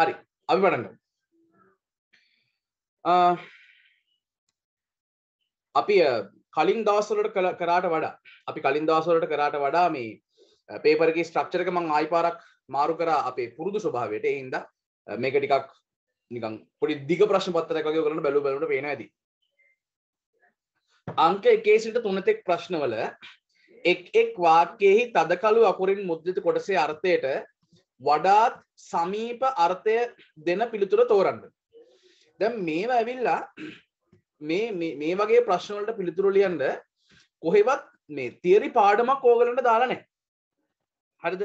හරි අපි පටග අපි කලින් දවස්සලට කළ කරාට වඩා අපි කලින් දවසලට කරාට වඩා මේ පේපරගේ ස්ට්‍රක්චරක මං ආයිපාරක් මාරු කරා අපේ පුරුදු ස්වභාවයට එහින්ද මේක ටිකක් නිකං පොඩි දිග ප්‍රශ්න පත්තරකගේ කරන බැලු බලට පේන ඇති අංක එකේ සිට තුනතෙක් ප්‍රශ්නවල එක් එක් වාක්‍යයෙහි තදකලු අකුරින් මුද්දිත කොටසේ අර්ථයට වඩාත් සමීප අර්ථය දෙන පිළිතුර තෝරන්න. දැම් මේම ඇවිල්ලා මේ වගේ ප්‍රශ්නවලට පිළිතුරු ලියන්ඩ කොහෙවත් මේ තිරි පාඩමක් ඕගලට දාලනෑ. හරිද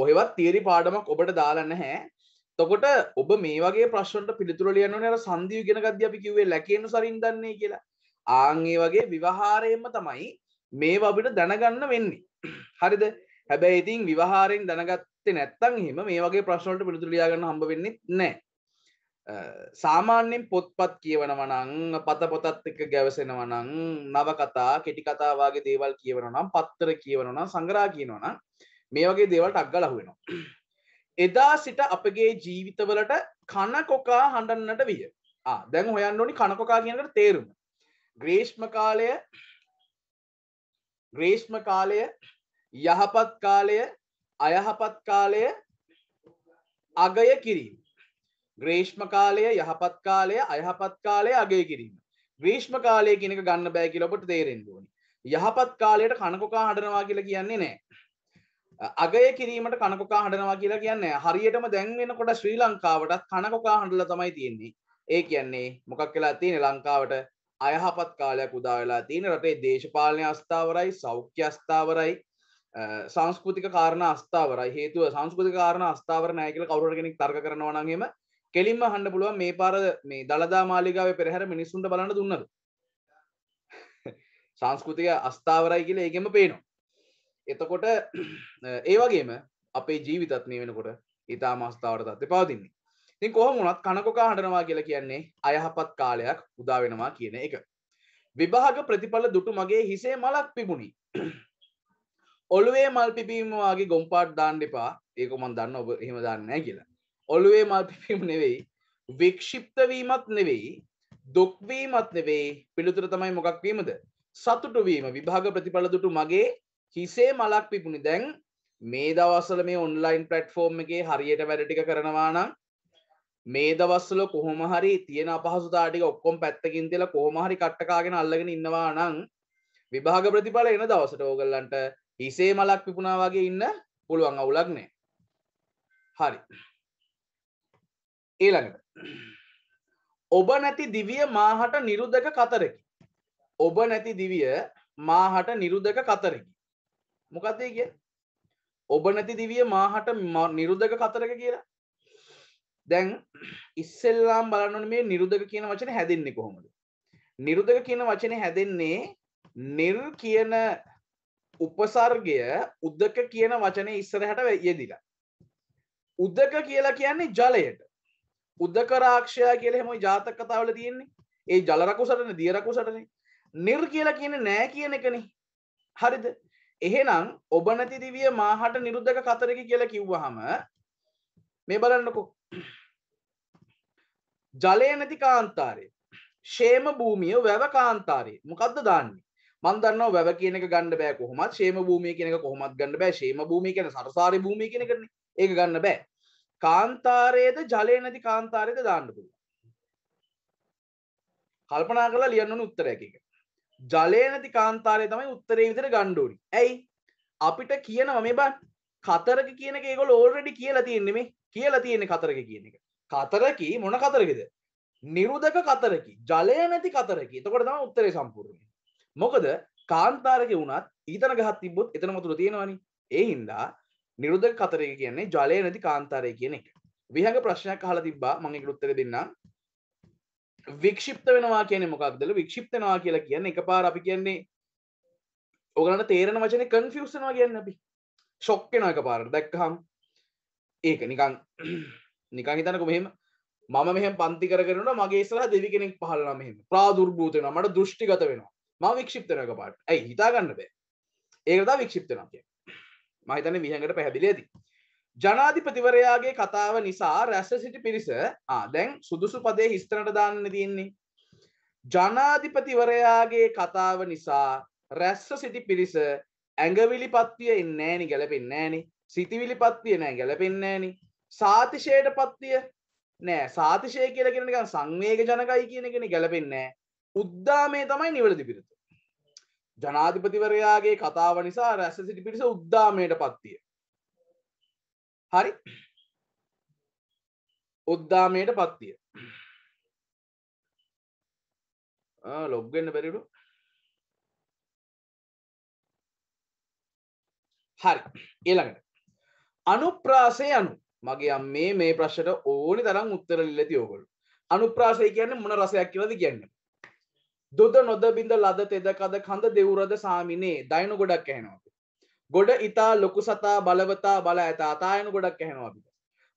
කොහෙවත් තේරි පාඩමක් ඔබට දාලන්න හැ තොකොට ඔබ මේ වගේ ප්‍රශ්නට පිළිතුර ලියන්න නර සන්දිය ගෙන ගද අපි කිවේ ලැකෙන සරින් දන්නේ කියලා ආංගේ වගේ විවහාරයෙන්ම තමයි මේ අපිට දැනගන්න වෙන්නේ. හරිද හැබැයි ඉතින් විවහාරෙන් දැනගත් ගත්තේ නැත්තං හිම මේ වගේ ප්‍රශ්නලට පිළිතුරලියාගන්න හම්බ වෙන්නෙත් නෑ සාමාන්‍යෙන් පොත්පත් කියවනවනං පත පොතත් එක ගැවසෙනවනං නවකතා කෙටිකතාවාගේ දේවල් කියවනනම් පත්තර කියවනන සංගරා කියනවනම් මේ වගේ දේවල්ට අක්ග ලහුවෙනවා. එදා සිට අපගේ ජීවිතවලට කණකොකා හඬන්නට විය දැන් හොයන්න ඕනි කණකොකා කියනට තේරුම ග්‍රේෂ්ම කාලය ග්‍රේෂ්ම කාලය යහපත් කාලය අයහපත් කාලය අගය කිරීම. ග්‍රේෂ්ම කාලය යහපත් කාලය අයහපත් කාලය අගේ කිරීම. ග්‍රීෂ්ම කාලය කෙනෙක ගන්න බෑ කියලොපට තේරෙන්දෝනි. යහපත් කාලයට කණකොකා හඩනවා කියලා කියන්නේ නෑ. අගය කිරීමට කණකොකා හඩනවා කියලා කියන්නේ හරියටම දැන්වෙන කොට ශ්‍රී ලංකාවටත් කණකොකා හඬල තමයි තියෙන්නේ. ඒ කියන්නේ මොකක් කියලා තියෙන ලංකාවට අයහපත් කාලයක් උදාවෙලා තියෙන රටේ දේශපාලනය අස්ථාවරයි සෞඛ්‍ය අස්ථාවරයි සංස්කෘතික කාරණ අස්ථාවරයි හේතුව සංස්කෘතික කාරණ අස්ථාවර නෑකල කවුර කෙනෙක් තර්ක කරනවනගේම කෙලින්ම හන්න පුළුව මේ පාර මේ දළදා මාලිගාව පෙරහැර මිනිස්සුන්ට බලන්න දුන්නද සංස්කෘතික අස්ථාවරයි කියල ඒගෙම පේනවා. එතකොට ඒවගේම අපේ ජීවිතත්නය වෙනකොට ඉතා මස්ථාවට තත්ත පවතින්නේ. තින් කොහමුණත් කනකොකා හඬනවා කියලා කියන්නේ අයහපත් කාලයක් උදාවෙනවා කියන එක. විභාග ප්‍රතිඵල දුටු මගේ හිසේ මලක් පිබුණි ඔලුවේ මල් පිපීම වගේ ගොම්පාට් දාන්න එපා ඒක මන් දන්න ඔබ එහෙම දන්න කියලා ඔලුවේ මල් පිපීම නෙවෙයි වික්ෂිප්තවීමත් නෙවෙයි දුක්වීමත් නෙවෙයි පිළිතුර තමයි මොකක් වීමද සතුටුවීම විභාග ප්‍රතිඵලදුටු මගේ හිසේ මලක් පිපුණි දැන් මේ දවස්සල මේ ඔන්ලයින් පටෆෝර්ම් එකේ හරියට වැඩටික කරනවා නම් මේ දවස්සල කොහොම හරි තියෙන අපහසුතාටික ඔක්කොම් පැත්තකින් තිල කොහොම හරි කට්ටකාගෙන අල්ලගෙන ඉන්නවා නම් විභාග ප්‍රතිඵල එන දවසට ඕගල්ලන්ට ඉසේ මලක් පිපුණා වගේ ඉන්න පුළුවන් අවුලක් නෑ හරි ඊළඟට ඔබ නැති දිවිය මාහට නිරුද්ධක කතරකි ඔබ නැති දිවිය මාහට නිරුද්ධක කතරකි මොකක්දේ කිය ඔබ නැති දිවිය මාහට නිරුද්ධක කතරක කියලා දැන් ඉස්සෙල්ලාම් බලන්නන මේ නිරුද්ධක කියන වචන හැදෙන්නේ කොහොමද නිරුද්ධක කියන වචන හැදෙන්නේ නිර් කියන උපසර්ගය උද්දක කියන වචනය ඉස්සරහට යෙදිලා. උද්දක කියලා කියන්නේ ජලයට. උද්දක රාක්ෂයා කියලා හැමයි ජාතක කතාවල තියෙන්නේ. ඒ ජල රකුසටනේ දිය රකුසටනේ. නිර් කියලා කියන්නේ නෑ කියන එකනේ. හරිද? එහෙනම් ඔබ නැති දිවිය මාහට නිරුද්ධක කතරකි කියලා කිව්වහම මේ බලන්නකෝ. ජලය නැති කාන්තාරය. ෂේම භූමිය වැව කාන්තාරය. මොකද්ද දාන්නේ? මන්දන්න වැව කියනක ගන්න බෑ කොහොමත් ශේම භූමිය කියනක කොහොමත් ගන්න බෑ ශේම භූමි කියන සරසාරි භූමි කියන කරන ඒ ගන්න බෑ කාන්තාරයේද ජලය නැති කාන්තාරයද දාන්න පුළුව කල්පනා කරලා ලියන්නන උත්තරයක ජලය නැති කාන්තාරය තමයි උත්තරේ විතර ගණ්ඩෝඩි ඇයි අපිට කියනව මේ බන් කතරක කියන ඒකො ඕල්රඩි කියලා තියෙන්නේ මේ කියලා තියෙන්නේ කතරක කියන එක කතරකි මොන කතරකද නිරුදක කතරකි ජලය නැති කතරකි තකොට තම උත්තරේ සම්පූර්ණය මොකද කාන්තාරක වුණත් ඊතන ගහත් තිබොත් එතන මුතුර තියෙනවනි ඒ හින්දා නිරුද්ධ කතරය කියන්නේ ජලය නැති කාන්තාරය කියන එක විහඟ ප්‍රශ්නයක් අහලා තිබ්බා මම ඒකට උත්තර දෙන්නම් වික්ෂිප්ත වෙනවා කියන්නේ මොකක්දල වික්ෂිප්ත වෙනවා කියලා කියන්නේ එකපාර අපි කියන්නේ ඔයගලන්ට තේරෙන වචනේ කන්ෆියුස් වෙනවා කියන්නේ අපි ෂොක් වෙනවා එකපාරට දැක්කහම ඒක නිකන් නිකන් හිතන්නකෝ මෙහෙම මම මෙහෙම පන්ති කර කරනවා මගේ ඉස්සරහා දෙවි කෙනෙක් පහළ වෙනවා මෙහෙම ප්‍රාදුර්භූත වෙනවා මට දෘෂ්ටිගත වෙනවා මම වික්ෂිප්තනක පාට ඇයි හිතාගන්න බෑ ඒකතා වික්ෂිප්තනක් කිය මහිතන විහඟට පැහැදිලි ඇති ජනාධිපතිවරයාගේ කතාව නිසා රැස්ස සිටි පිරිස දැන් සුදුසු පදේ හිස්තනට දාන්න තියෙන්නේ ජනාධිපතිවරයාගේ කතාව නිසා රැස්ස සිටි පිරිස ඇඟවිලි පත්තිය ඉන්නෑනි ගැලපෙන්නෑනි සිතිවිලි පත්තිය නෑ ගැලපෙන්නෑනි සාතිශයට පත්තිය නෑ සාතිශය කියලගෙනක සංවේග ජනකයි කියනගෙන ගැලපෙන්නෑ උද්දාමේ තමයි නිවැරදි පිරිත ජනාධිපතිවරයාගේ කතාව නිසා රැස සිටි පිරිස උද්දාමයට පත්තිය. හරි උද්දාමයට පත්තිය. ලොග්ගන්න බැරිලු හරි ඒළඟට අනුප්‍රාසය අනු මගේ අම් මේ මේ ප්‍රශ්ට ඕනි තරම් උත්තර ලිලති ඕකොල් අනුප්‍රාසය කියන්න මොන රසයක් කියලද කියන්න දුද නොදබින්ද ලද තෙදකද කඳ දෙවුරද සාමිනේ දයනු ගොඩක් ඇහෙනවාපි. ගොඩ ඉතා ලොකු සතා බලවතා බල ඇත අතායනු ගොඩක් ඇහෙනවාපිට.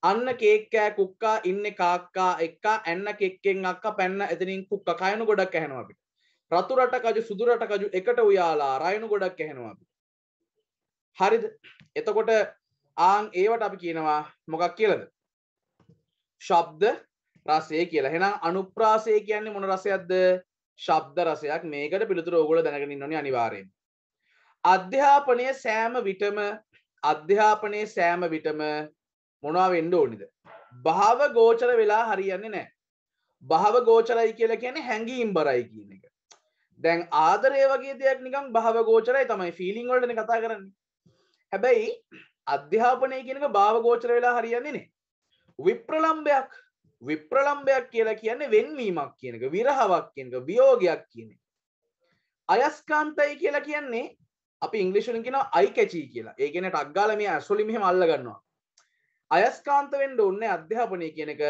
අන්න කේක්කෑ කුක්කා ඉන්න කාක්කා එක්කා ඇන්න කෙක්කෙන් අක්ක පැන්න එතනින් කුක්ක කයනු ගොඩක් ඇහෙනවාපිට. රතුරට කජු සුදුරට කජු එකට උයාලා රයනු ගොඩක් ඇහෙනවාපිට. හරිද එතකොට ආං ඒවට අපි කියනවා මොකක් කියලද. ශබ්ද රසේ කියලා හෙනම් අනුප්‍රාසය කියන්නේ මොන රසයක්ද ශබ්ද රසයක් මේකට පිළිතුර ඕගොල දැනගෙන නොන අනිවාරයෙන්. අධ්‍යාපනය සෑම විටම අධ්‍යාපනය සෑම විටම මොනවා වෙන්ඩ ඕනිද. භාව ගෝචර වෙලා හරියන්නේ නෑ. භාව ගෝචරයි කියලා කියන හැඟීම් බරයි කියන එක. දැන් ආදරය වගේ දෙයක් නිකම් භාව ගෝචරයි තමයි ෆිලිං වලටන කතා කරන්න. හැබැයි අධ්‍යාපනය කියනක භාව ගෝචර වෙලා හරියන්නේ නේ. විප්‍රලම්භයක් විප්‍රලම්භයක් කියලා කියන්නේ වෙන්වීමක් කියනක විරහවක් කියනක වියෝගයක් කියන්නේ. අයස්කාන්තයි කියලා කියන්නේ අපි ඉංගලිෂුලින් කියනවා අයිකැචී කියලා. ඒ කියන්නේ ටක් ගාලා මේ ඇස්වලින් මෙහෙම අල්ල ගන්නවා. අයස්කාන්ත වෙන්න ඕනේ අධ්‍යාපනය කියන එක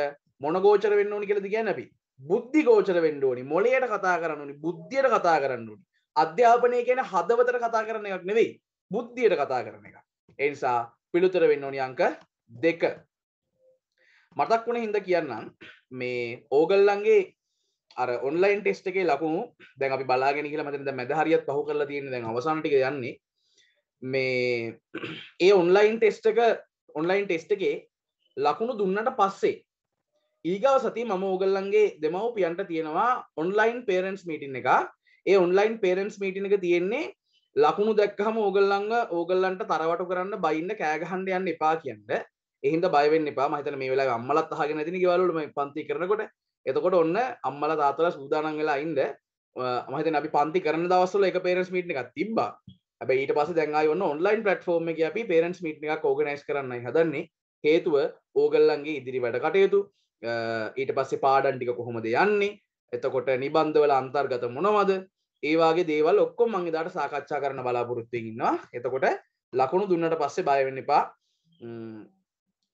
මොනගෝචර වෙන්න ඕනි කියලාද කියන්නේ අපි. බුද්ධි ගෝචර වෙන්න ඕනි. මොළයට කතා කරන්න ඕනි. බුද්ධියට කතා කරන්න ඕනි. අධ්‍යාපනය කියන්නේ හදවතට කතා කරන එකක් නෙවෙයි. බුද්ධියට කතා කරන එක. ඒ නිසා පිළිතුර වෙන්න ඕනි අංක 2. මතක් වුණ හිද කියන්නම් මේ ඕගල්ලන්ගේ අර ඔන්ලයින් ටෙස්ට එකේ ලකුණු දැන් අපි බලාගෙන කියලා මතද මැද හරිියත් පහු කරලා තියෙන දැන් අවසාන්ටික යන්නේ මේ ඒ ඔන්ලයින් ටෙස්ට එක ඔන්ලයින් ටෙස්ට එකේ ලකුණු දුන්නට පස්සේ ඊගව සති මම ඕගල්ලන්ගේ දෙමවපියන්ට තියෙනවා ඔන්ලයින් පේරන්ස් මීටින් එක ඒ ඔන්ලයින් පේරන්ස් මීටින එක තියෙන්නේ ලකුණු දැක්කහම ඕගල්ලංග ඕගල්ලන්ට තරවටු කරන්න බයින්න කෑගහන්ඩ යන්න එපා කියන්න එහින්ද බයවෙන්න එපා මහිතන මේ වෙලා අම්මලත් අහගෙන තින ගවලට පන්ති කරනකොට එතකොට ඔන්න අම්මල තාතල සූදානන් වෙලා ඉන්ද මහිතන අපි පන්ති කරන දවස්සල එක පේරස් මිට් එකක් තිබා ඇබ ඊට පස දැන්ගයි ඔන්න ඔන්ලයින් පටෆෝර්ම එක අපි පේරන්ස් මිට් එකක් ෝගනයිස් කරන්න හදන්නේ හේතුව ඕගල්ලන්ගේ ඉදිරි වැඩ කටයුතු ඊට පස්සේ පාඩන් ටික කොහොමද යන්නේ එතකොට නිබන්ධවල අන්තර්ගත මොනවද ඒවාගේ දේවල් ඔක්කො මංගේ දාට සාකච්ඡා කරන බලාපොරොත්තුවෙන් ඉන්නවා එතකොට ලකුණු දුන්නට පස්සේ බයවෙන්න එපා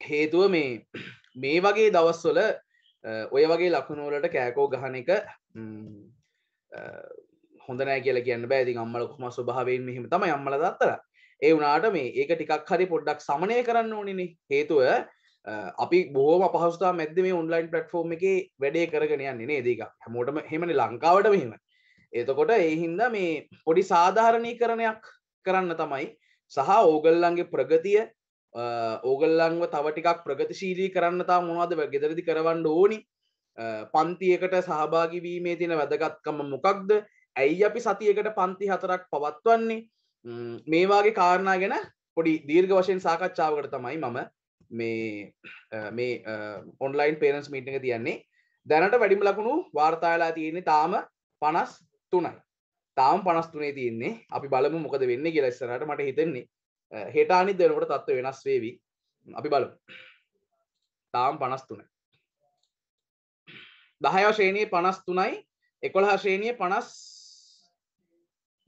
හේතුව මේ මේ වගේ දවස්වල ඔය වගේ ලකුණුවලට කෑකෝ ගහන එක හොඳනෑ කියල කියන්න බෑති අම්මල කුම ස්වභාවෙන් මෙහිම තම අම්මල දත්තර ඒ වනාට මේ ඒක ටිකක් හරි පොඩ්ඩක් සමනය කරන්න ඕනිනි හේතුව අපි බෝම පහස්තා මැද මේ ඔන්ලයින් පටෆෝර්ම් එක වැඩේ කරගෙනයන්නේ නේ දක හැමෝටම හෙමනි ලංකාවට මෙහෙම එතකොට ඒහින්ද මේ පොඩි සාධාරණී කරණයක් කරන්න තමයි සහ ඕගල්ලන්ගේ ප්‍රගතිය ඕගල්ලංව තවටිකක් ප්‍රගතිශීලී කරන්න තා මොනවාද ගෙදරදි කරවන්න ඕනි පන්තියකට සහභාගිවීමේ තියෙන වැදගත්කම මොකක්ද ඇයි අපි සතියකට පන්ති හතරක් පවත්වන්නේ මේවාගේ කාරණා ගැන පොඩි දීර්ග වශයෙන් සාකච්ඡාවකට තමයි මම මේ මේ ඔන්ලයින් පේරන්ස් මීට් එක තියන්නේ දැනට වැඩිම ලකුණු වාර්තායලා තියෙන්නේ තාම පනස් තුනයි තාම පනස්තුනේ තියන්නේ අපි බලමු මොකද වෙන්න කියලස්සරට මට හිතෙන්නේ හෙටානි දෙනකොට තත්ව වෙනස් වේවි අපි බලු තාම් පනස්තුන දහයෝ ශ්‍රේණයේ පනස් තුනයි එකොළ ශ්‍රේණිය පනස්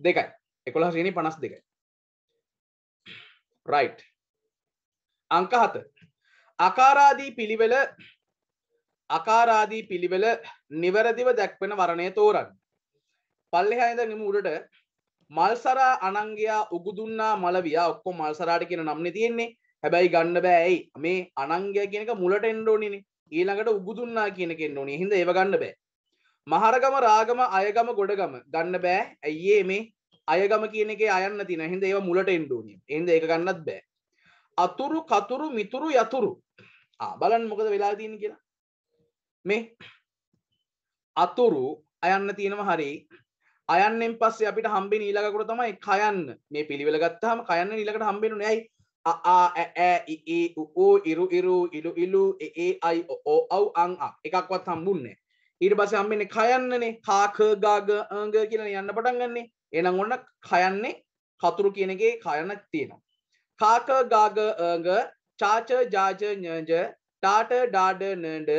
දෙකයි එකොළ ශ්‍රේණී පනස් දෙකයි රයිට් අංක හත අකාරාදී පිළිවෙල අකාරාදී පිළිවෙල නිවැරදිව දැක්වෙන වරණය තෝරන්න පල්ලෙ හයිද නිම උඩට මල්සරා අනංගයා උගුදුන්නා මලවියා ඔක්කො මල්සරාට කියන නම්න තියෙන්නේ හැබැයි ගන්න බෑයි මේ අනංගය කියනක මුලට එන්ඩෝනිනේ ඊළඟට උගුදුන්නා කියනකෙන් ඕනේ හිද ඒව ගන්න බෑ මහරගම රාගම අයගම ගොඩගම ගන්න බෑ ඇයිඒ මේ අයගම කියනෙක අයන්න තින හිද ඒව මුලට එන්ඩුවනි එන්ද ඒ ගන්නත් බෑ අතුරු කතුරු මිතුරු යතුරු බලන් මොකද වෙලා තියෙන කියලා මේ අතුරු අයන්න තියෙනව හරි අයන්නෙන් පස්සේ අපිට හම්බෙන ඊළඟකට තමයි කයන්න මේ පිළිවෙල ගත්තාම කයන්න ඊළඟට හම්බෙනු නෑයි ආ ඕ ඉරු ඉරු ඉලු ඉලු ඒ අයි ඕ අව් අං එකක්වත් හම්බුන්නේ ඊට පස්සේ හම්බෙන්නේ කයන්නනේ කාක ගාග අංග කියලා යන්න පටන් ගන්නනේ එහෙනම් ඔන්න කයන්නේ කතුරු කියන එකේ කයන්නක් තියෙනවා කාක ගාග අංග චාච ජාජ ඤජ ටාට ඩාඩ නඩ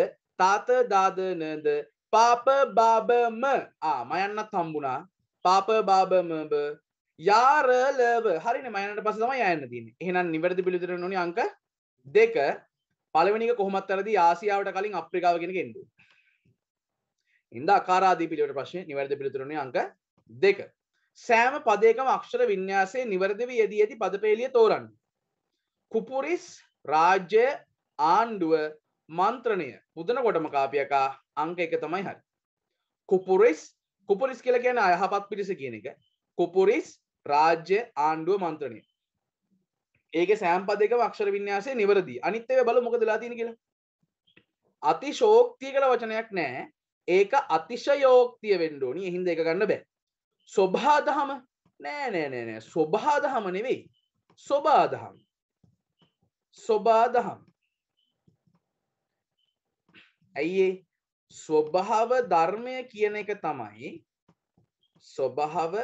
තාත දාද නද පාප බාබම ආ මයන්නත් හම්බුණා පාප බාබමබ යාරලව හරිනේ මයන්නට පස්සේ තමයි යන්න තියෙන්නේ එහෙනම් නිවැරදි පිළිතුර නෝනි අංක දෙක පළවෙනි එක කොහොමත් වැරදි ආසියාවට කලින් අප්‍රිකාව කියන එක එන්නේ ඉන්දා අකාරාදී පිළිවෙලට ප්‍රශ්නේ නිවැරදි පිළිතුර නෝනි අංක දෙක සෑම පදයකම අක්ෂර වින්‍යාසයේ නිවැරදිව යෙදී ඇති පදපේලිය තෝරන්න. කුපුරිස් රාජ්‍ය ආණ්ඩුව මන්ත්‍රණය මුදනකොටම කාපියකා අංක එක තමයි හරි කුපුරිස් කුපුරිස් කියලා කියන අයහපත් පිරිස කියන එක කුපුරිස් රාජ්‍ය ආණ්ඩුව මන්ත්‍රණය ඒක සෑම්පදක වක්ෂර වින්‍යාසය නිවරදි අනිත්තව බල මොකදලා තියෙන කියලා අති ශෝක්තිය කළ වචනයක් නෑ ඒක අතිශයෝක්තිය වෙන්ඩෝනි එහින්ද එක ගන්න බෑ ස්වභාදහම නෑ නෑ නෑ නෑ ස්වභාදහම නෙවෙයි ස්වබාදහම් ස්වබාදහම් ඇයිඒ ස්වභාව ධර්මය කියන එක තමයි ස්වභාව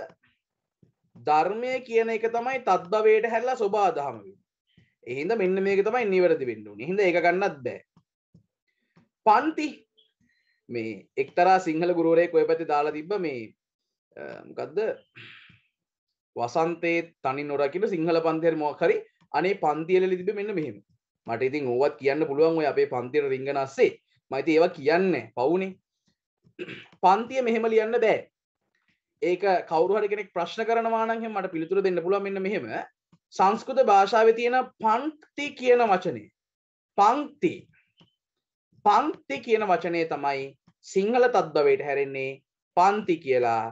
ධර්මය කියන එක තමයි තත්භවයට හැල්ලා ස්වභා දහම එහින්ද මෙන්න මේක තමයි නිවැරදි වෙන්නුන හිද ඒ ගන්නත් බෑ පන්ති මේ එක්තරා සිංහල ගුරුවරයෙක් ඔය පැති දාලා තිබ්බ මේ ගදද වසන්තේ තනි නොරකිට සිංහල පන්තිර මොක්හරි අනේ පන්තියල ලිතිබ මෙන්න මෙහෙම මට ඉතින් ඕවත් කියන්න පුළුවන් ඔය අපේ පන්තිර රිංගනස්සේ මයිති ඒවා කියන්න පවුනේ පන්තිය මෙහෙම ලියන්න බෑ ඒක කවරුහර කෙනෙක් ප්‍රශ්න කරනවානන්හ මට පිළිතුර දෙන්න පුළුව මෙන්න මෙහෙම සංස්කෘත භාෂාව තියෙන පංක්ති කියන වචනය පංක්ති පංක්ති කියන වචනය තමයි සිංහල තත්බවයට හැරෙන්නේ පන්ති කියලා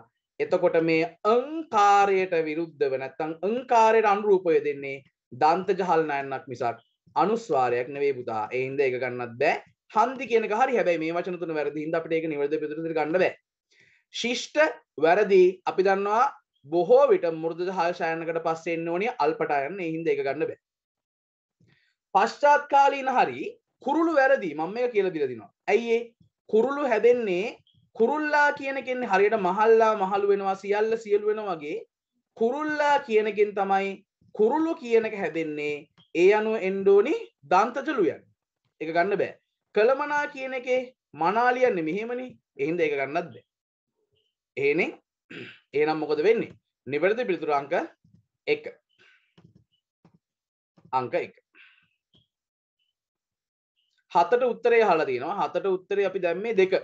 එතකොට මේ අංකාරයට විරුද්ධ වනැත්තං අංකාරයට අනුරූපය දෙන්නේ දන්ත ජහල්නයන්නක් මිසක් අනුස්වාරයක් නෙවේ පුතා එහින්ද එක ගන්නත් බෑ හන්දි කියන හරි හැබැයි මේ වචන තුන වැරදි හින්දා අපිට ඒක නිවැරදි පිළිතුර ගන්න බෑ ශිෂ්ට වැරදි අපි දන්නවා බොහෝ විට මුරුදු හය ශායනකට පස්සේ එන්න ඕනේ අල්පටයන් ඒ හින්දා ඒක ගන්න බෑ පශ්චාත්කාලීන හරි කුරුළු වැරදි මම මේක කියලා දීලා දිනවා ඇයි ඒ කුරුළු හැදෙන්නේ කුරුල්ලා කියන කෙන්නේ හරියට මහල්ලා මහලු වෙනවා සියල්ල සියලු වෙනවා වගේ කුරුල්ලා කියනකින් තමයි කුරුල්ලු කියනක හැදෙන්නේ ඒ අනුව එන්ඩෝනි දන්තජලුයන් එක ගන්න බෑ කළමනා කියන එකේ මනාලියන්න මෙහෙමනි එහින්ද එක ගන්නත්ද ඒනෙ ඒනම් මොකද වෙන්නේ නිවැරදි පිළිතුර අංක එක අංක එක හතට උත්තරේ හලා තියෙනවා හතට උත්තරේ අපි දැම්මේ දෙක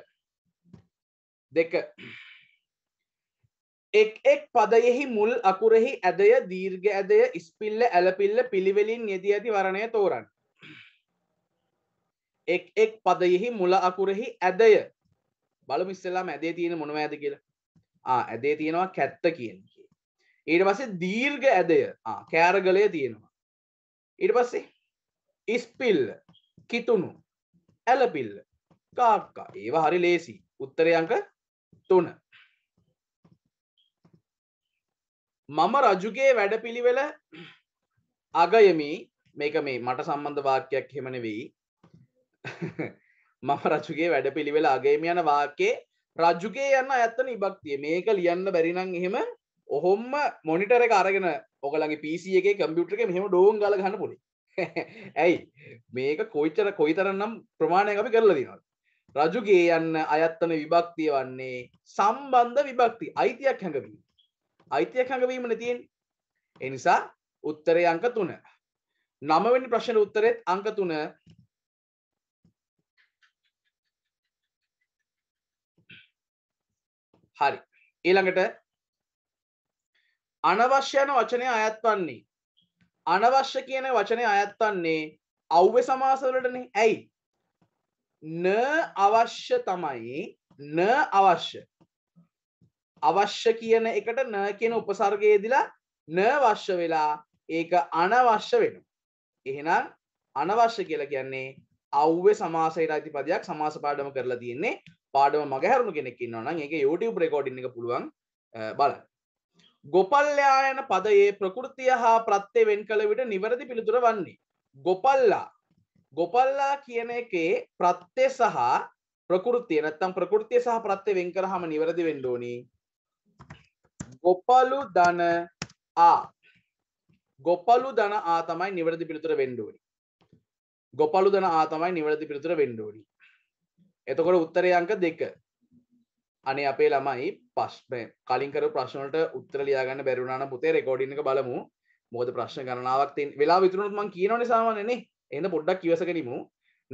දෙක එක් එක් පදයෙහි මුල් අකුරෙහි ඇදය දීර්ඝ ඇදය ඉස්පිල්ල ඇලපිල්ල පිළිවෙලින් යෙදී ඇති වරණය තෝරන්න එක් එක් පදයෙහි මුල අකුරෙහි ඇදය බලමු ඉස්සෙල්ලාම ඇදේ තියෙන මොනව ඇද කියලා ආ ඇදේ තියෙනවා කැත්ත කියන ඊට පස්සේ දීර්ඝ ඇදය ආ කෑරගලය තියෙනවා ඊට පස්සේ ඉස්පිල්ල කිතුණු ඇලපිල්ල කාක්කා ඒවා හරි ලේසි උත්තරයංක තුන මම රජුගේ වැඩපිළිවෙල අගයමි මේක මේ මට සම්බන්ධ වාක්‍යයක් හෙමන වෙයි මම රජුගේ වැඩ පිළිවෙල අගේම යන වාකේ රජුගේ යන්න ඇත්ත නිභක්තිය මේක ලියන්න බැරිනං එහෙම ඔහොම මොනිටර එක අරගෙන ඔකලගේ පිසි එක කම්පියුටරක මෙහෙම ඩෝන් ගල ගන්න පුලි ඇයි මේක කොයිච්චර කොයිතරන්නම් ප්‍රමාණය අපි කරලා දිනවා රජුගේ යන්න අයත්තන විභක්තිය වන්නේ සම්බන්ධ විභක්ති අයිතියක් හැඟවීම අයිතියක් හැඟවීම නැතින් එනිසා උත්තරය අංක තුන නමවැනි ප්‍රශ්න උත්තරෙත් අංක තුන හරි ඊළඟට අනවශ්‍ය යන වචනය අයත් වන්නේ අනවශ්‍ය කියන වචනය අයත් වන්නේ අව්‍ය සමාසවලටනේ ඇයි න අවශ්‍ය තමයි න අවශ්‍ය අවශ්‍ය කියන එකට න කියන උපසර්ගයේදලා න වශ්‍ය වෙලා ඒක අනවශ්‍ය වෙන එහෙනම් අනවශ්‍ය කියලා කියන්නේ අව්‍ය සමාසයට අයිතිපදයක් සමාස පාඩම කරලා තියෙන්නේ පාඩම මගහැරුණු කෙනෙක් ඉන්නවනම් ඒක YouTube රෙකෝඩින් එක පුළුවන් බල ගොපල්ලා යන පදයේ ප්‍රකෘතිය හා ප්‍රත්්‍යය වෙන් කළ විට නිවැරදි පිළිතුර වන්නේ ගොපල්ලා ගොපල්ලා කියන එකේ ප්‍රත්්‍ය සහ ප්‍රකෘතිය නැත්තම් ප්‍රකෘතිය සහ ප්‍රත්්‍ය වෙන් කරහම නිවැරදි වෙන්ඩෝනි ගොපලු දන ආ ගොපලු දන ආතමයි නිවැරදි පිළිතුර වෙන්ඩුවනි ගොපලු දන ආතමයි නිවැරදි පිළිතුර වෙන්ඩුවනි එතකොට උත්තරය අංක දෙක අනේ අපේ ළමයි පස්්ම කලින්කර ප්‍රශ්නට උත්තරලයාගන්න බැරුණාන පුතේ රෙකෝඩින එක බලමු මොද ප්‍රශ්න ගණනාවක් තින් වෙලා විතුරුණුත් මං කියනවන සාමානනේ එන්න පොඩ්ඩක් කිවස කෙනීමමු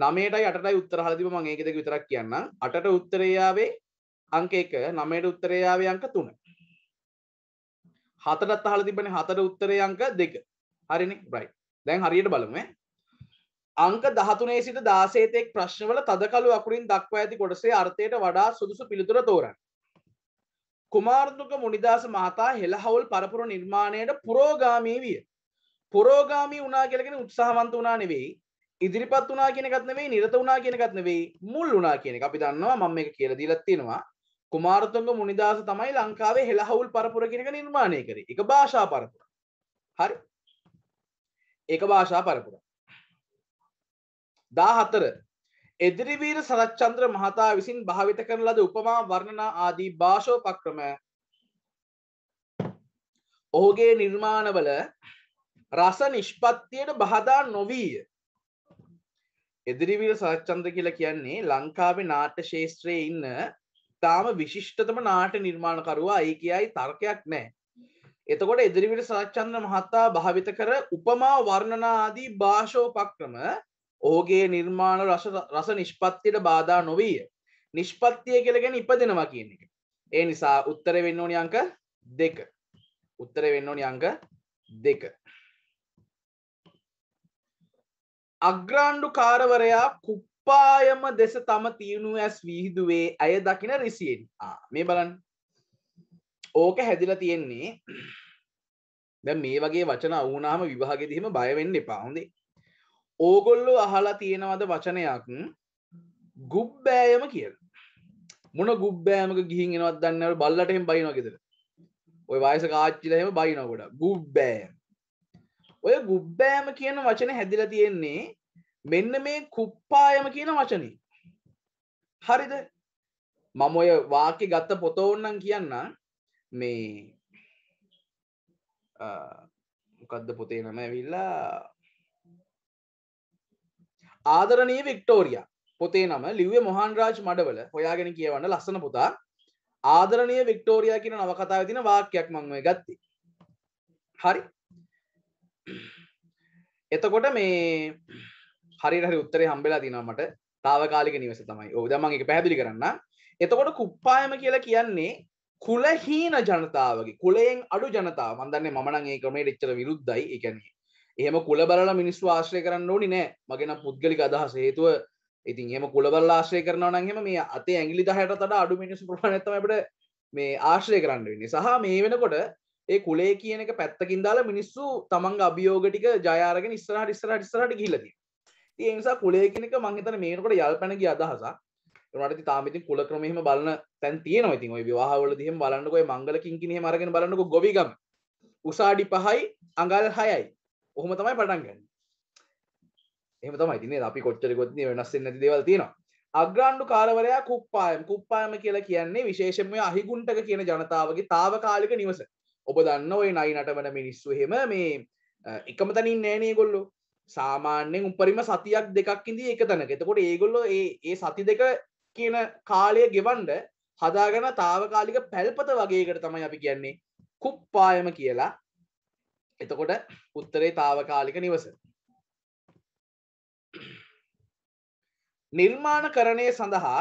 නමේටයි අටයි උත්තර හලතිම මං ඒකෙදක විතරක් කියන්න අට උත්තරයාවේ අංක එක නමයට උත්තරයාවේ අංක තුන හතරත් අහල තිබන හතර උත්තරය අංක දෙක හරිනි බ්‍රයි් දැන් හරියට බලමුේ අංක දහතුනේ සිට දාසේතෙක් ප්‍රශ්නවල තදකළු අකුරින් දක්වා ඇති කොටසේ අර්ථයට වඩා සුදුසු පිළිතුර තෝරන්. කුමාර්තුක මුනිදස මහතා හෙළ හවුල් පරපුර නිර්මාණයට පුරෝගාමී විය. පුරෝගාමී වනා කියලගෙන උත්සාහවන්ත වනා නෙවෙයි ඉදිරිපත් වනා කියෙනකත් නෙවෙයි නිරත වනා කියෙනකත් නෙවෙයි මුල් වනා කියෙන අපි දන්නවා මම එක කියල දීලත්තිෙනවා කුමාර්තුක මුනිදස තමයි ලංකාවේ හෙළ හවුල් පරපුර කෙනක නිර්මාණය කර එක භාෂා පරපුර. හරි එක භාෂා පරපුරා දා හතර එදිරිවීර සරච්චන්ද්‍ර මහතා විසින් භාවිත කරන ලද උපමා වර්ණනා ආදී භාෂෝපක්‍රම ඔහුගේ නිර්මාණවල රස නිෂ්පත්තියට බහදා නොවීය. එදිරිවීර සරච්චන්ද්‍ර කියලා කියන්නේ ලංකාවේ නාට්‍ය ශේෂත්‍රයේ ඉන්න තාම විශිෂ්ටතම නාට්‍ය නිර්මාණකරුවා ඒ කියයි තර්කයක් නැහැ. එතකොට එදිරිවීර සරච්චන්ද්‍ර මහතා භාවිත කර උපමා වර්ණනා ආදී භාෂෝපක්‍රම ඕගේ නිර්මාණ රස නිෂ්පත්තියට බාධා නොවීය නිෂ්පත්තිය කළගෙන ඉප දෙනවා කියන එක ඒ නිසා උත්තර වෙන්න ඕනි අංක දෙක උත්තර වෙන්න ඕනි අංක දෙක අග්‍රාණ්ඩු කාරවරයා කුප්පායම දෙස තම තියුණු ඇස් විහිදුවේ ඇය දකින රිසියෙන් මේ බලන්න ඕක හැදිලා තියෙන්නේ දැ මේ වගේ වචන අවුනාම විවාහගෙදීම බයවෙන්න එපා හොඳේ ඕගොල්ලෝ අහලා තියෙනවද වචනයක් ගුබ්බෑයම කියල මොන ගුබ්බෑමක ගිහින් එනවත් දන්නවට බල්ලටහෙම බයිනොගෙදර ඔය වයස කාච්චිලහෙම බයිනකොට ගුබ්බෑම් ඔය ගුබ්බෑම කියන වචන හැදිල තියෙන්නේ මෙන්න මේ කුප්පායම කියන වචන හරිද මම ඔය වාකි ගත්ත පොතෝන්නන් කියන්න මේ මොකක්ද පොතේ නම ඇවිල්ලා ආදරණීය වික්ටෝරියා පොතේ නම ලිව්වේ මොහන්රාජ් මඩවල හොයාගෙන කියවන්න ලස්සන පුතා ආදරණීය වික්ටෝරියා කියන නවකතාවේ තියෙන වාක්‍යයක් මම ඔය ගත්තේ. හරි. එතකොට මේ හරියට හරි උත්තරේ හම්බෙලා තිනවා මට. తాවකාලික නිවස තමයි. ඔව් දැන් මම ඒක පැහැදිලි කරන්න. එතකොට කුප්පායම කියලා කියන්නේ කුලහීන ජනතාවගේ කුලයෙන් අඩු ජනතාව. මම දන්නේ මම නම් ඒ ක්‍රමයට එච්චර විරුද්ධයි. ඒ කියන්නේ එහෙම කුල බලලා මිනිස්සු ආශ්‍රය කරන්න ඕනි නෑ මගෙන පුද්ගලික අදහස හේතුව ඉතින් එහම කුලබල ආශ්‍රය කරනවා නංහෙම මේ අතේ ඇගිලි දහයට තට අඩු මිනිස් ප්‍රමාණඇතමට මේ ආශ්‍රය කරන්න වෙන්නේ සහ මේ වෙනකොට ඒ කුලේ කියනක පැත්තකින් දාලා මිනිස්සු තමන් අභියෝග ටික ජයාරගෙන ඉස්සරහට ඉස්සරහට ඉස්සරහට ගිහිල්ලා තියෙනවා. ඒ නිසා කුලේ කියනක මං හිතන මේනකොට යල්පැන ගිය අදහසක්. ඒනට ඉතින් තාම ඉතින් කුල ක්‍රම එහෙම බලන තැන් තියෙනවා ඉතින් ওই විවාහවලදී එහෙම බලන්නකෝ ඒ මංගල කිංකිණි එහෙම අරගෙන බලන්නකෝ ගොවිගම. උසාඩි 5යි අඟල් 6යි. ඔහොම තමයි පටන්ගන්න එම තමයි තිනේ අපි කොච්චරකොත් වෙනස් නැති දේවල් තියෙනවා අග්‍රාණ්ඩු කාලවරයා කුප්පායම් කුප්පායම කියලා කියන්නේ විශේෂමය අහිගුන්ටක කියන ජනතාවගේ තාවකාලික නිවස ඔබ දන්න ඔය නයි නටවන මිනිස්සු හෙම මේ එකම තනින් නෑනේ ගොල්ලො සාමාන්‍යෙන් උපරිම සතියක් දෙකක්කිදී එක තැනක එතකොට ඒගොල්ලො ඒ ඒ සති දෙක කියන කාලය ගෙවන්ඩ හදාගන තාවකාලික පැල්පත වගේකට තමයි අපි කියන්නේ කුප්පායම කියලා එතකොට උත්තරේ තාවකාලික නිවස. නිර්මාණකරණය සඳහා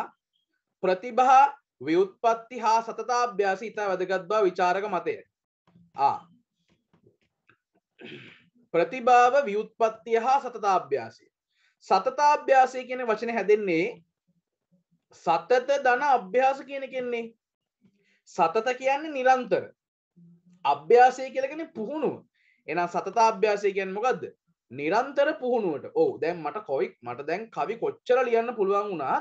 ප්‍රතිභා ව්‍යුත්පත්ති හා සතතාභ්‍යාස ඉතා වැදගත් බව විචාරක මතය. ප්‍රතිභාව ව්‍යුත්පත්තිය හා සතතාභ්‍යාසය. සතතාභ්‍යාසය කියන වචන හැදෙන්නේ සතත දන අභ්‍යාස කියන කෙන්නේ. සතත කියන්නේ නිරන්තර. අභ්‍යාසය කියලගෙන පුහුණුව එනා සතතාභ්‍යාසය කියන් මොකක්ද නිරන්තර පුහුණුවට ඕ දැන් මට කොයික් මට දැන් කවි කොච්චර ලියන්න පුළුවන් වුණා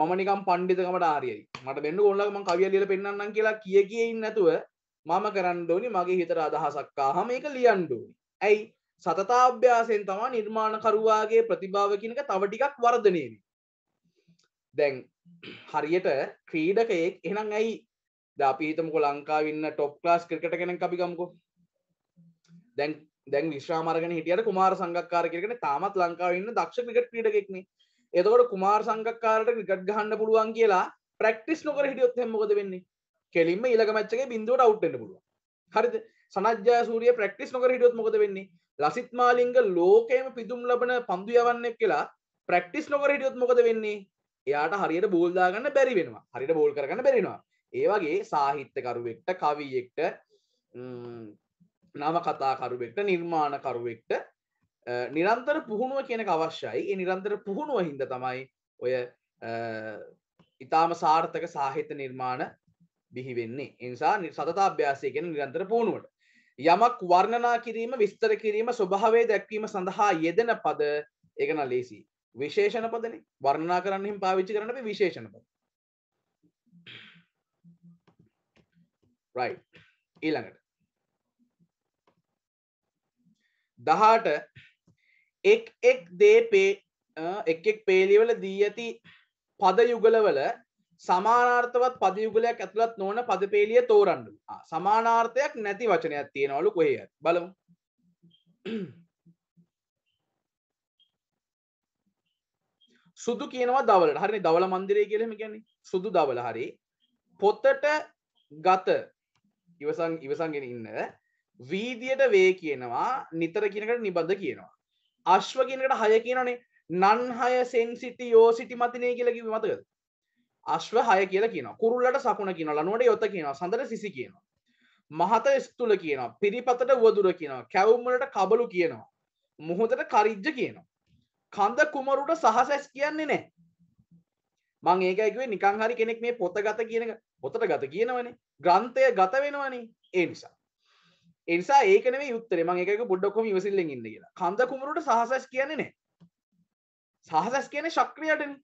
මම නිකම් පණ්ඩිතකමට ආරියයි මට බෙන්ඩ ගොල්ලම කවිය ලියල පෙන්න්නම් කියලා කිය කියන්න නැතුව මම කරන්න ඕනි මගේ හිතර අදහසක්කා හම එක ලියන්ඩෝනි ඇයි සතතාභ්‍යාසයෙන් තමා නිර්මාණකරුවාගේ ප්‍රතිභාවකිනක තව ටිකක් වර්ධනයවි දැන් හරියට ක්‍රීඩකයෙක් එනම් ඇයි ද අපිහිතමක ලංකාවන්න ටොප් ලාස් ක්‍රිකට කෙනෙක් අපිකම්කෝ දැන් දැන් විශ්‍රාමරගෙන හිටියට කුමාර සංගක්කාරකරගෙන තාමත් ලංකාවන්න දක්ෂ ක්‍රිකට් පිටකෙක්න එතකොට කුමාර සංගක්කාරට ක්‍රිකට් ගහන්න පුළුවන් කියලා ප්‍රක්ටිස් නොකර හිටියොත් හැමකොද වෙන්නේ කෙලින්ම ඉලක මච්චගේ බින්දුවට අවට්ටන්න පුළුව හරිද සනජ්‍ය සූරිය ප්‍රක්ටිස් නොකර හිටියොත් මොකද වෙන්නේ ලසිත් මාලිංග ලෝකයම පිදුම් ලබන පන්දු යවන්නෙක් කියලා ප්‍රක්ටිස් නොකර හිටියොත් මොකද වෙන්නේ එයාට හරියට බෝල්දාගන්න බැරි වෙනවා හරිට බෝල් කරගන්න බැරිෙනවා ඒවගේ සාහිත්‍යකරුවෙක්ට කවියෙක්ට නව කතාකරුවෙක්ට නිර්මාණකරුවෙක්ට නිරන්තර පුහුණුව කියෙනක අවශ්‍යයි ඒ නිරන්තර පුහුණුව හින්ද තමයි ඔය ඉතාම සාර්ථක සාහිත්‍ය නිර්මාණ බිහිවෙන්නේ එනිසා සතතාභ්‍යාසය කෙන නිරන්තර පුහුණුවට යමක් වර්ණනා කිරීම විස්තර කිරීම ස්වභාවේ දැක්වීම සඳහා යෙදෙන පද ඒගන ලේසි විශේෂණ පදන වර්ණනා කරන්නෙන් පාවිච්චි කරන විශේෂණ පද ඊළඟට දහට එක් එක් දේ පේ එක් එක් පේලිවල දී ඇති පද යුගලවල සමානාර්ථවත් පද යුගලයක් ඇතුළත් නොවන පද පේලිය තෝරන්නු සමානාර්ථයක් නැති වචනයක් තියෙනවලු කොහේ බලමු සුදු කියනවා දවලට හරි දවල මන්දිරය කියලම ගැන්නේ සුදු දවල හරි පොත්තට ගත ඉවසං ඉවසන්ගෙන ඉන්න වීදියට වේ කියනවා නිතර කියනකට නිබඳ කියනවා. අශ්ව කියනකට හය කියනනේ නන් හය සෙන්සිටි යෝ සිටි මතිනය කියලකි මතකද. අශ්ව හය කියල කියන කුරුල්ලට සකුණ කියන ලනුවට යොත කියනවා සඳර සිසි කියනවා. මහත ස්තුල කියනවා පිරිපතට වදුර කියනවා කැවුම්මලට කබලු කියනවා. මුහොතට කරිජ්ජ කියනවා. කන්ද කුමරුට සහසැස් කියන්නේ නෑ. මං ඒකයිකවේ නිකං හරි කෙනෙක් මේ පොත ගත කියන පොතට ගත කියනවනේ ග්‍රන්ථය ගත වෙනවනේ ඒ නිසා. එනිසා ඒකන යුත්තර ම එක පොඩ්ඩක්කොම ඉවසිල්ලෙන් ඉන්න කියලා කඳ කුමරට සහසස් කියන්නේ නෑ සහසැස් කියන ශක්‍රියටන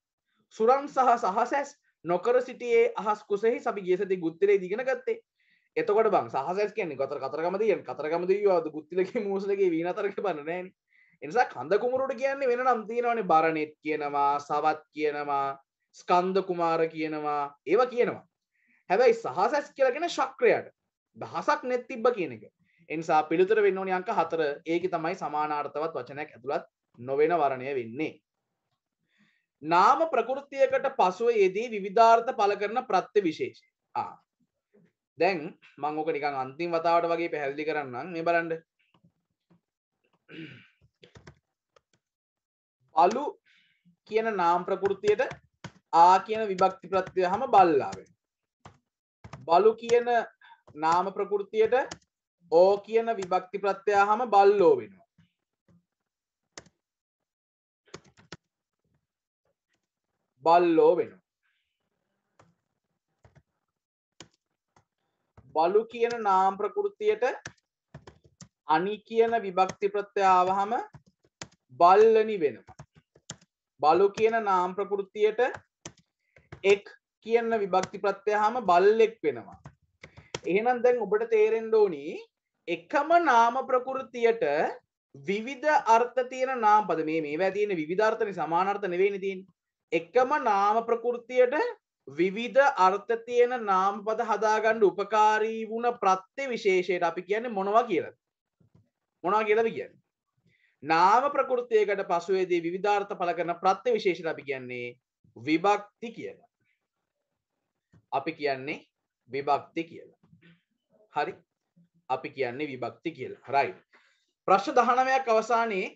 සුරන් සහ සහසැස් නොකර සිටියේ අහස් කුසෙහි සබි ගේසති ගුත්තරේ දිගෙන ගත්තේ එතකොට බං සහසැස් කියන්නේ ගතර කතරගමදය කතරගමදයවාද ගුත්තිලක මූසලගේ වී අතරක බන්නනෑන එනිසා කඳ කුමරට කියන්නේ වෙන නම්තිනවනේ බරණෙත් කියනවා සවත් කියනවා ස්කන්ද කුමාර කියනවා ඒව කියනවා හැබැයි සහසැස් කියලගෙන ශක්‍රයට දහසක් නෙත් තිබ්බ කියන එක එනිසා පිළිතර වෙන්න ඕනි අංක හතර ඒක තමයි සමානාර්ථවත් වචනයක් ඇතුළත් නොවෙන වරණය වෙන්නේ. නාම ප්‍රකෘතියකට පසුව යෙදී විවිධාර්ථ පල කරන ප්‍රත්‍ය විශේෂ. දැන් මං ඕක නිකන් අන්තිම වතාවට වගේ පැහැදිලි කරන්න මේ බලන්න. බලු කියන නාම් ප්‍රකෘතියට ආ කියන විභක්ති ප්‍රත්‍යය හම බල්ලාවෙන්. බලු කියන නාම ප්‍රකෘතියට ඕ කියන විභක්ති ප්‍රත්‍යයා හම බල්ලෝ වෙනවා බල්ලෝ වෙනවා බලු කියන නාම් ප්‍රකෘතියට අනි කියන විභක්ති ප්‍රත්‍යාවහම බල්ලනි වෙනවා. බලු කියන නාම් ප්‍රකෘතියට එක් කියන විභක්ති ප්‍රත්‍යයහම බල්ලෙක් වෙනවා. එහෙනම් දැන් ඔබට තේරෙන්ඩෝනී එකම නාම ප්‍රකෘතියට විවිධ අර්ථ තියෙන නාම පද මේ මේවා තියෙන විවිධාර්ථන සමානර්ථ නෙවෙයිනේ තියෙන්නේ එකම නාම ප්‍රකෘතියට විවිධ අර්ථ තියෙන නාම පද හදාගන්න උපකාරී වුණ ප්‍රත්‍ය විශේෂයට අපි කියන්නේ මොනවා කියලාද මොනවා කියලාද කියන්නේ නාම ප්‍රකෘතියකට පසුවේදී විවිධාර්ථ පළ කරන ප්‍රත්‍ය විශේෂයට අපි කියන්නේ විභක්ති කියලා අපි කියන්නේ විභක්ති කියලා හරි අපි කියන්නේ විභක්ති කියලා රයි ප්‍රශ්න දහනමයක් අවසානයේ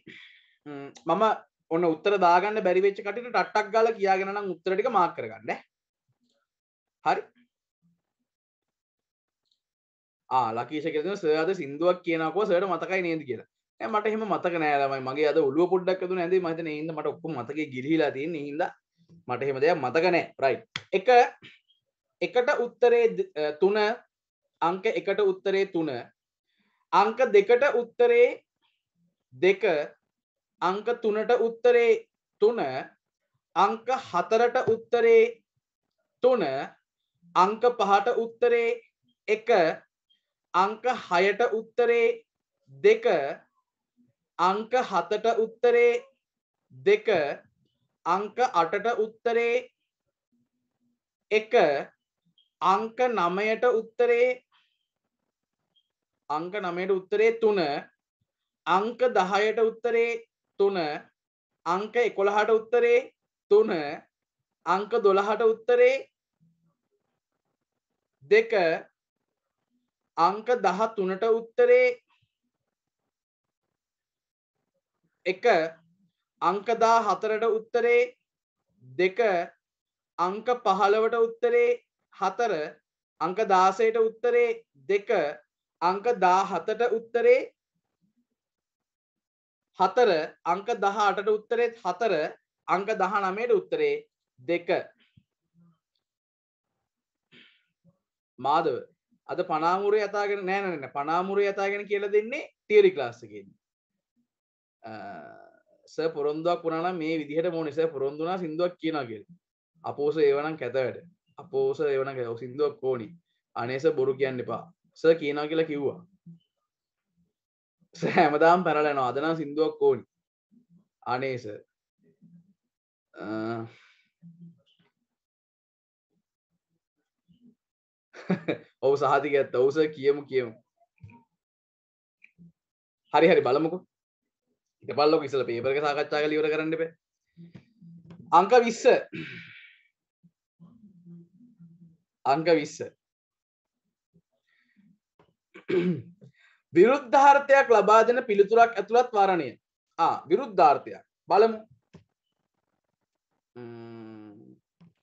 මම ඔන්න උත්තර දාගන්න බැරිවෙච්ච කටට ටක් ගල කියාගෙන නම් උත්තරටික මාක් කරගන්න හරි ලකීෂකෙන සයාද සිින්දුවක් කියනකෝ සට මතකයි නේද කියලා මට එහෙම මතක නෑලමයි මගේ අද ඔලුව පුඩ්ඩක්තු නැද මත ඉද මට ඔක්කු මතක ගිරිලා තියන්න හිද මට එහෙම දෙයක් මතකනෑ රයි එක එකට උත්තරේ තුන අංක එකට උත්තරේ තුන අංක දෙකට උත්තරේ දෙක අංක තුනට උත්තරේ තුන අංක හතරට උත්තරේ තුන අංක පහට උත්තරේ එක අංක හයට උත්තරේ දෙක අංක හතට උත්තරේ දෙක අංක අටට උත්තරේ එක අංක නමයට උත්තරේ අංක නමයට උත්තරේ තුන අංක දහයට උත්තරේ තුන අංක එකොළහට උත්තරේ තුන අංක දොළහට උත්තරේ දෙක අංක දහ තුනට උත්තරේ එක අංකදා හතරට උත්තරේ දෙක අංක පහළවට උත්තරේ හතර අංක දාසයට උත්තරේ දෙක අංක දා හතට උත්තරේ හතර අංක දහ අටට උත්තරෙත් හතර අංක දහ නමයට උත්තරේ දෙක මාදව අද පනාමුරේ යතාගෙන නෑ නෑ නෑ පනාමුරේ යතාගෙන කියලා දෙන්නේ තියරි ක්ලාස් එකෙන් සර් පොරොන්දුවක් වුණා නම් මේ විදිහට මොනේ සර් පොරොන්දු වුණා සින්දුවක් කියනවා කියලා අපෝස ඒවනම් කැත වැඩ අපෝස ඒවනම් කැත සින්දුවක් ඕනි අනේස බොරු කියන්න එපා ස කියනා කියලා කිව්වා හැමදාම් පැනලනවා අදනම් සිින්දුවක් ඕනි අනේස ඔව සාතික ඇත්ත ඔවුස කියමු කියමු හරි හරි බලමුකු ඉට පල්ලොක ඉසල පේපරක සාකච්ඡා කල ඉවර කරන්න පේ අංක විස්ස අංක විස්ස විරුද්ධාර්ථයක් ලබාදන පිළිතුරක් ඇතුළත් වරණය විරුද්ධාර්ථයක් බලමු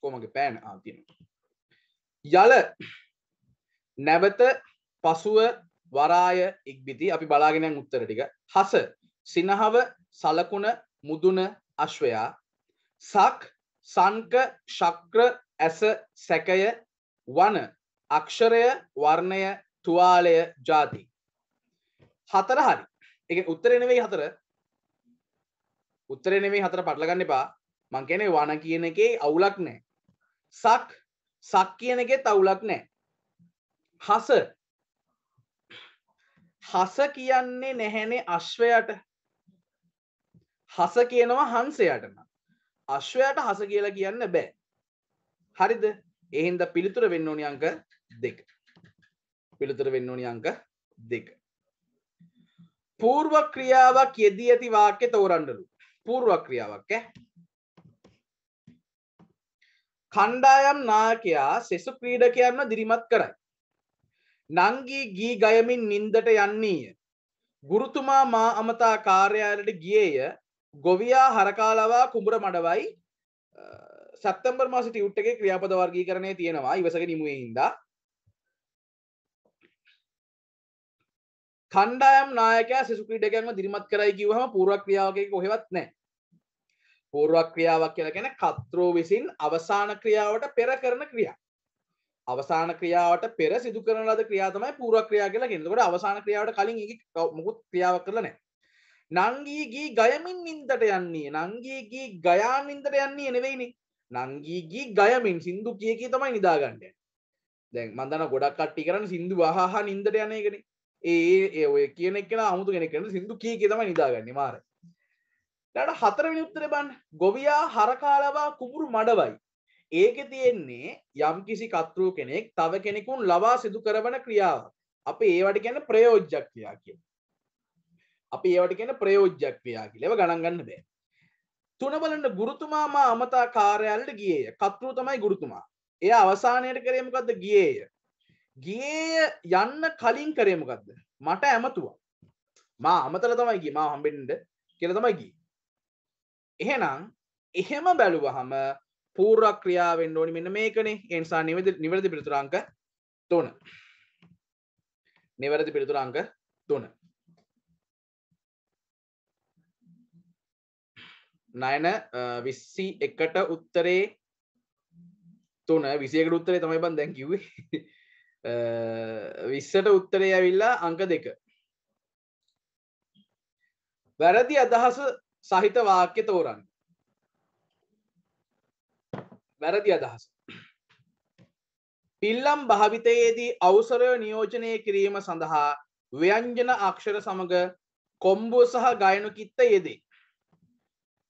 කොමගේ පෑන් ආතින යල නැවත පසුව වරාය ඉක්බිති අපි බලාගෙනයන් උත්තර ටික හස සිනහව සලකුණ මුදුන අශ්වයා සක් සංක ශක්‍ර ඇස සැකය වන අක්ෂරය වර්ණය තුවාලය ජාති හතර හරි එක උත්තරෙනවෙයි හතර උත්තරෙනෙවෙයි හතර පටලගන්න එපා මං කෙනෙ වන කියන එකේ අවුලක් නෑ සක් සක් කියන එකෙත් අවුලක් නෑ හස හස කියන්නේ නැහැනේ අශ්වයට හස කියනවා හන්සයටන අශ්වයට හස කියලා කියන්න බෑ හරිද එහින්ද පිළිතුර වෙන්න ඕනි අංක දෙක පිළිතුර වෙන්න ඕනි අංක දෙක. පූර්ව ක්‍රියාවක් යෙදී ඇති වාක්‍ය තෝරන්නලු. පූර්ව ක්‍රියාවක් ඈ. කණ්ඩායම් නායකයා සෙසු ක්‍රීඩකයන්ව දිරිමත් කරයි. නංගී ගී ගයමින් නින්දට යන්නේය. ගුරුතුමා මා අමතා කාර්යාලයට ගියේය. ගොවියා හරකාලවා කුඹර මඩවයි සැත්තම්බර් මාසිට යුට් එකේ ක්‍රියාපද වර්ගීකරණය තියෙනවා ඉවසක නිමුවේ හින්දා කණ්ඩායම් නායකයා සිසු ක්‍රීඩකයන්ව දිරිමත් කරයි කිව්වහම පූර්වක්‍රියාවකයක කොහෙවත් නැහැ. පූර්වක්‍රියාවක් කියලා කියන්නේ කත්රෝ විසින් අවසාන ක්‍රියාවට පෙර කරන ක්‍රියා. අවසාන ක්‍රියාවට පෙර සිදු කරන ලද ක්‍රියාව තමයි පූර්වක්‍රියා කියලා කියන්නේ. ඒකට අවසාන ක්‍රියාවට කලින් ඒක මොකුත් ක්‍රියාවක් කරලා නැහැ. නංගී ගී ගයමින් නින්දට යන්නේ නංගී ගී ගයා නින්දට යන්නේ නෙවෙයිනේ. නංගී ගී ගයමින් සින්දු කිය කී තමයි නිදාගන්නේ. දැන් මම දන්නවා ගොඩක් කට්ටිය කරන්නේ සින්දු වහහා නින්දට යන එකනේ. ඒ ඔය කියනෙක් කෙන අමුතු කෙනෙ කෙන සිදු කී තම නිදාගන්න මාර ට හතරමනි උත්තර බන් ගොවියා හරකාලවා කුපුරු මඩවයි ඒක තියෙන්නේ යම් කිසි කතෘූ කෙනෙක් තව කෙනෙකුන් ලබා සිදු කරවන ක්‍රියාව අප ඒවට ගැන ප්‍රයෝජ්ජක් ක්‍රියා කිය අපි ඒවට ගැන ප්‍රයෝජ්ජක් ක්‍රියා කියලව ගණන්ගන්න බෑ තුනබලට ගුරුතුමා මා අමතා කාරයාලට ගියය කතෘූ තමයි ගුරුතුමා එය අවසානයට කරේමකක්ද ගියේය ගිය යන්න කලින් කරේමකක්ද මට ඇමතුවා මා අමතල තමයිගේ මා හම්බෙන්ට කියල තමයිගී එහෙනම් එහෙම බැලුවහම පූරක්‍රියාවෙන් ඕනි මෙන්න මේකනේ එනිසා නිවැද නිවැරදි පිළිතුරංක තුන නිවැරදි පිළිතුරංක තුන නයන විස්සි එකට උත්තරේ තුන විසියකට උත්තරේ තමයි බන් දැන් කිව්වේ විස්සට උත්තරය ඇවිල්ලා අංක දෙක වැරදි අදහස සහිත වාක්‍ය තෝරන්න වැරදි අදහස පිල්ලම් භාවිතයේදී අවසරය නියෝජනය කිරීම සඳහා ව්‍යංජන අක්ෂර සමඟ කොම්බෝ සහ ගයනු කිත්ත යෙදේ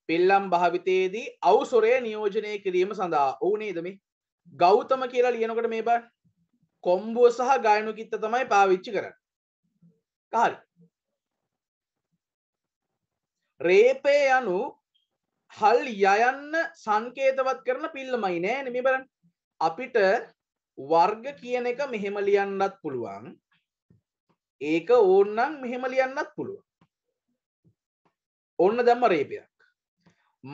පිල්ලම් භාවිතයේදී අවසොරය නියෝජනය කිරීම සඳහා ඕනේ දමි ගෞතම කියලා ලියනකට මේ බා කොම්බුව සහ ගායනු කිත්ත තමයි පාවිච්චි කරන්න කාල් රේපය යනු හල් යයන්න සංකේතවත් කරන පිල්ලමයි නෑ නෙමි බලන් අපිට වර්ග කියන එක මෙහෙම ලියන්නත් පුළුවන් ඒක ඕන්නම් මෙහෙම ලියන්නත් පුළුවන් ඔන්න දැම්ම රේපයක්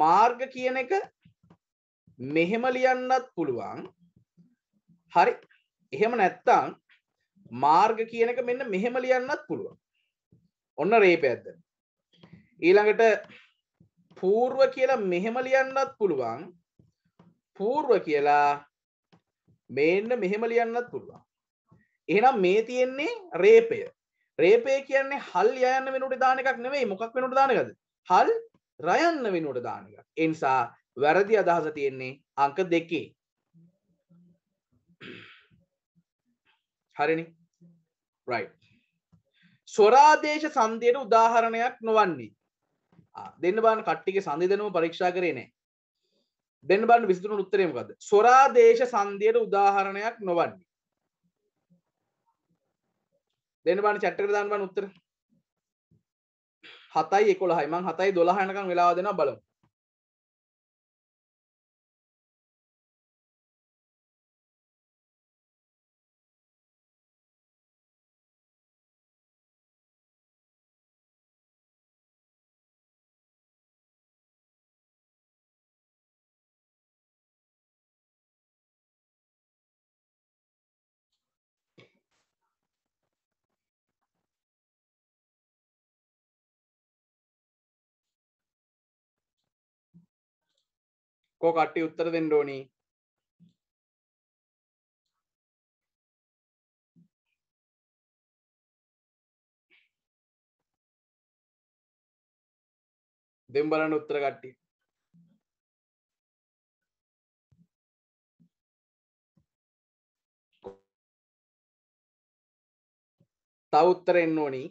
මාර්ග කියන එක මෙහෙම ලියන්නත් පුළුවන් හරි එහෙම නැත්තං මාර්ග කියනක මෙන්න මෙහෙම ලියන්නත් පුළුවන් ඔන්න රේප ඇත්ද ඊළඟට පූර්ව කියලා මෙහෙම ලියන්නත් පුළුවන් පූර්ව කියලා මෙන්න මෙහෙම ලියන්නත් පුළුවන් එහෙනම් මේ තියෙන්නේ රේපය රේපය කියන්නේ හල් යන්න වෙනුවට දාන එකක් නෙවෙයි මොකක් වෙනුවට දාන එකද හල් රයන්න වෙනුවට දාන එකක් ඒ නිසා වැරදි අදහස තියෙන්නේ අංක දෙකේ හරිනි රයි ස්වරාදේශ සන්ධයට උදාහරණයක් නොවන්නේ දෙන්න බාන කට්ටිගේ සන්ධිදනම පරීක්ෂා කරේ නෑ දෙන්න බන්න විසිතුරු උත්තරයමකද ස්වරාදේශ සන්ධයට උදාහරණයක් නොවන්නේ දෙන්න බාන චට්ටක දාන්න බන්න උත්තර හතයි එකොළහයි මං හතයි දොළහනකම් වෙලා දෙනවා බලමු කෝ කට්ටි උත්තර දෙන්න ඕනි දෙම් බලන්න උත්තර කට්ටිය තව උත්තර එන්න ඕනි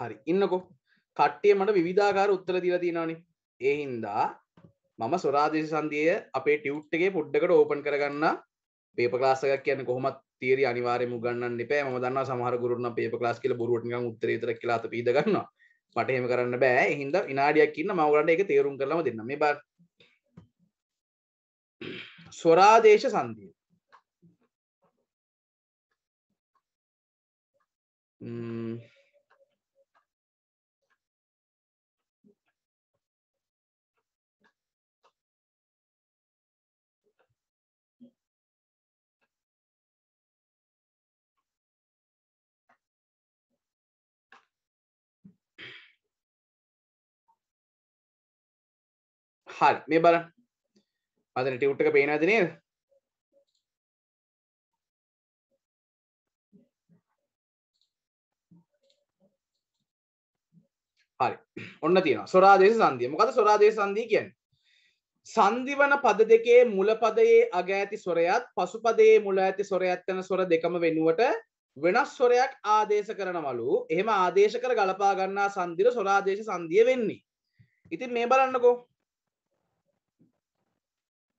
හරි ඉන්නකො කට්ටිය මට විධාකාර උත්තර දිල තියෙනනි ඒහින්දා මම ස්වරාදේශ සන්දිය අපේ ටියුට්ටගේ පුඩ්ඩකට ඕපන් කරගන්න පේප ලාසක කියන කොහොමත් තේරි අනිවාරය මුගන්න පේ ම දන්න සහරගුරුන්න පේප ලාස් කියල බොරුවට උත්තර කියලාත පිදගන්න මටහෙම කරන්න බෑ හින්ද ඉනාඩියක් ඉන්න මවලට එක තේරුම් කරලම දෙන්න මේ බා ස්වරාදේශ සන්දිය ම් හරි මේ බලන්න අදන ටියුට් එක පේනවද නේද හරි ඔන්න තියෙනවා සොරාදේශ සංධිය මොකද සොරාදේශ සංධිය කියන්නේ සංධිවන පද දෙකේ මුල පදයේ අග ඇති ස්වරයත් පසු පදයේ මුල ඇති ස්වරයත් යන ස්වර දෙකම වෙනුවට වෙනස් ස්වරයක් ආදේශ කරනවලු එහෙම ආදේශ කර ගලපා ගන්නා සංධිර සොරාදේශ සංධිය වෙන්නේ ඉතින් මේ බලන්නකෝ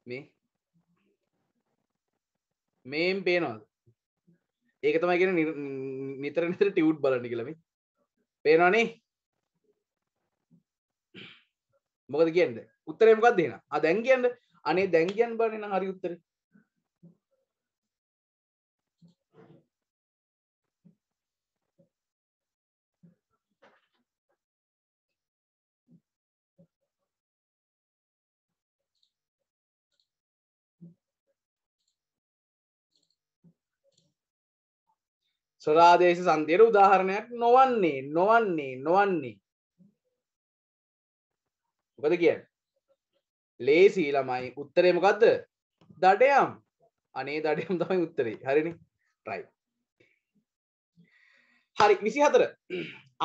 මේ මේම් පේනවාද ඒක තමයිගෙන නිතර නිතර ටියවුට් බලන්න කියලම පේනවානේ මොකද කියන්න උත්තරයමකක් දෙන අදැන් කියන්න අනේ දැන් කියන් බලන්න හරි උත්තර ස්වරාදේශ සන්ධයට උදාහරණයක් නොවන්නේ නොවන්නේ නොවන්නේ මොකද කිය ලේසී ළමයි උත්තරේ මොකක්ද දඩයම් අනේ දඩයම් තමයි උත්තරේ හරිනි ට්‍රයි හරි විසි හතර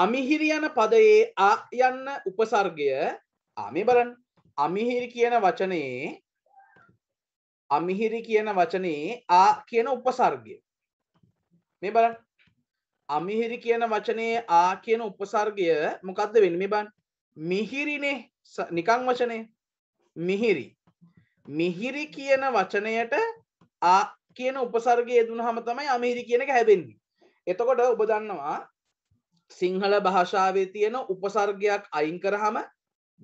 අමිහිරි යන පදයේ ආ යන්න උපසර්ගය ආමේ බලන්න අමිහිරි කියන වචනයේ අමිහිරි කියන වචනයේ ආ කියන උපසර්ගය මේ බලන්න අමිහිරි කියන වචනයේ ආ කියන උපසර්ගය මොකක්ද වෙන්න මේ බන් මිහිරිනේ නිකං වචනය මිහිරි මිහිරි කියන වචනයට ආ කියන උපසර්ගය දුනහම තමයි අමිහිරි කියන එක හැබෙන්නේ එතකොට ඔබ දන්නවා සිංහල භාෂාවේ තියෙන උපසර්ගයක් අයින් කරහම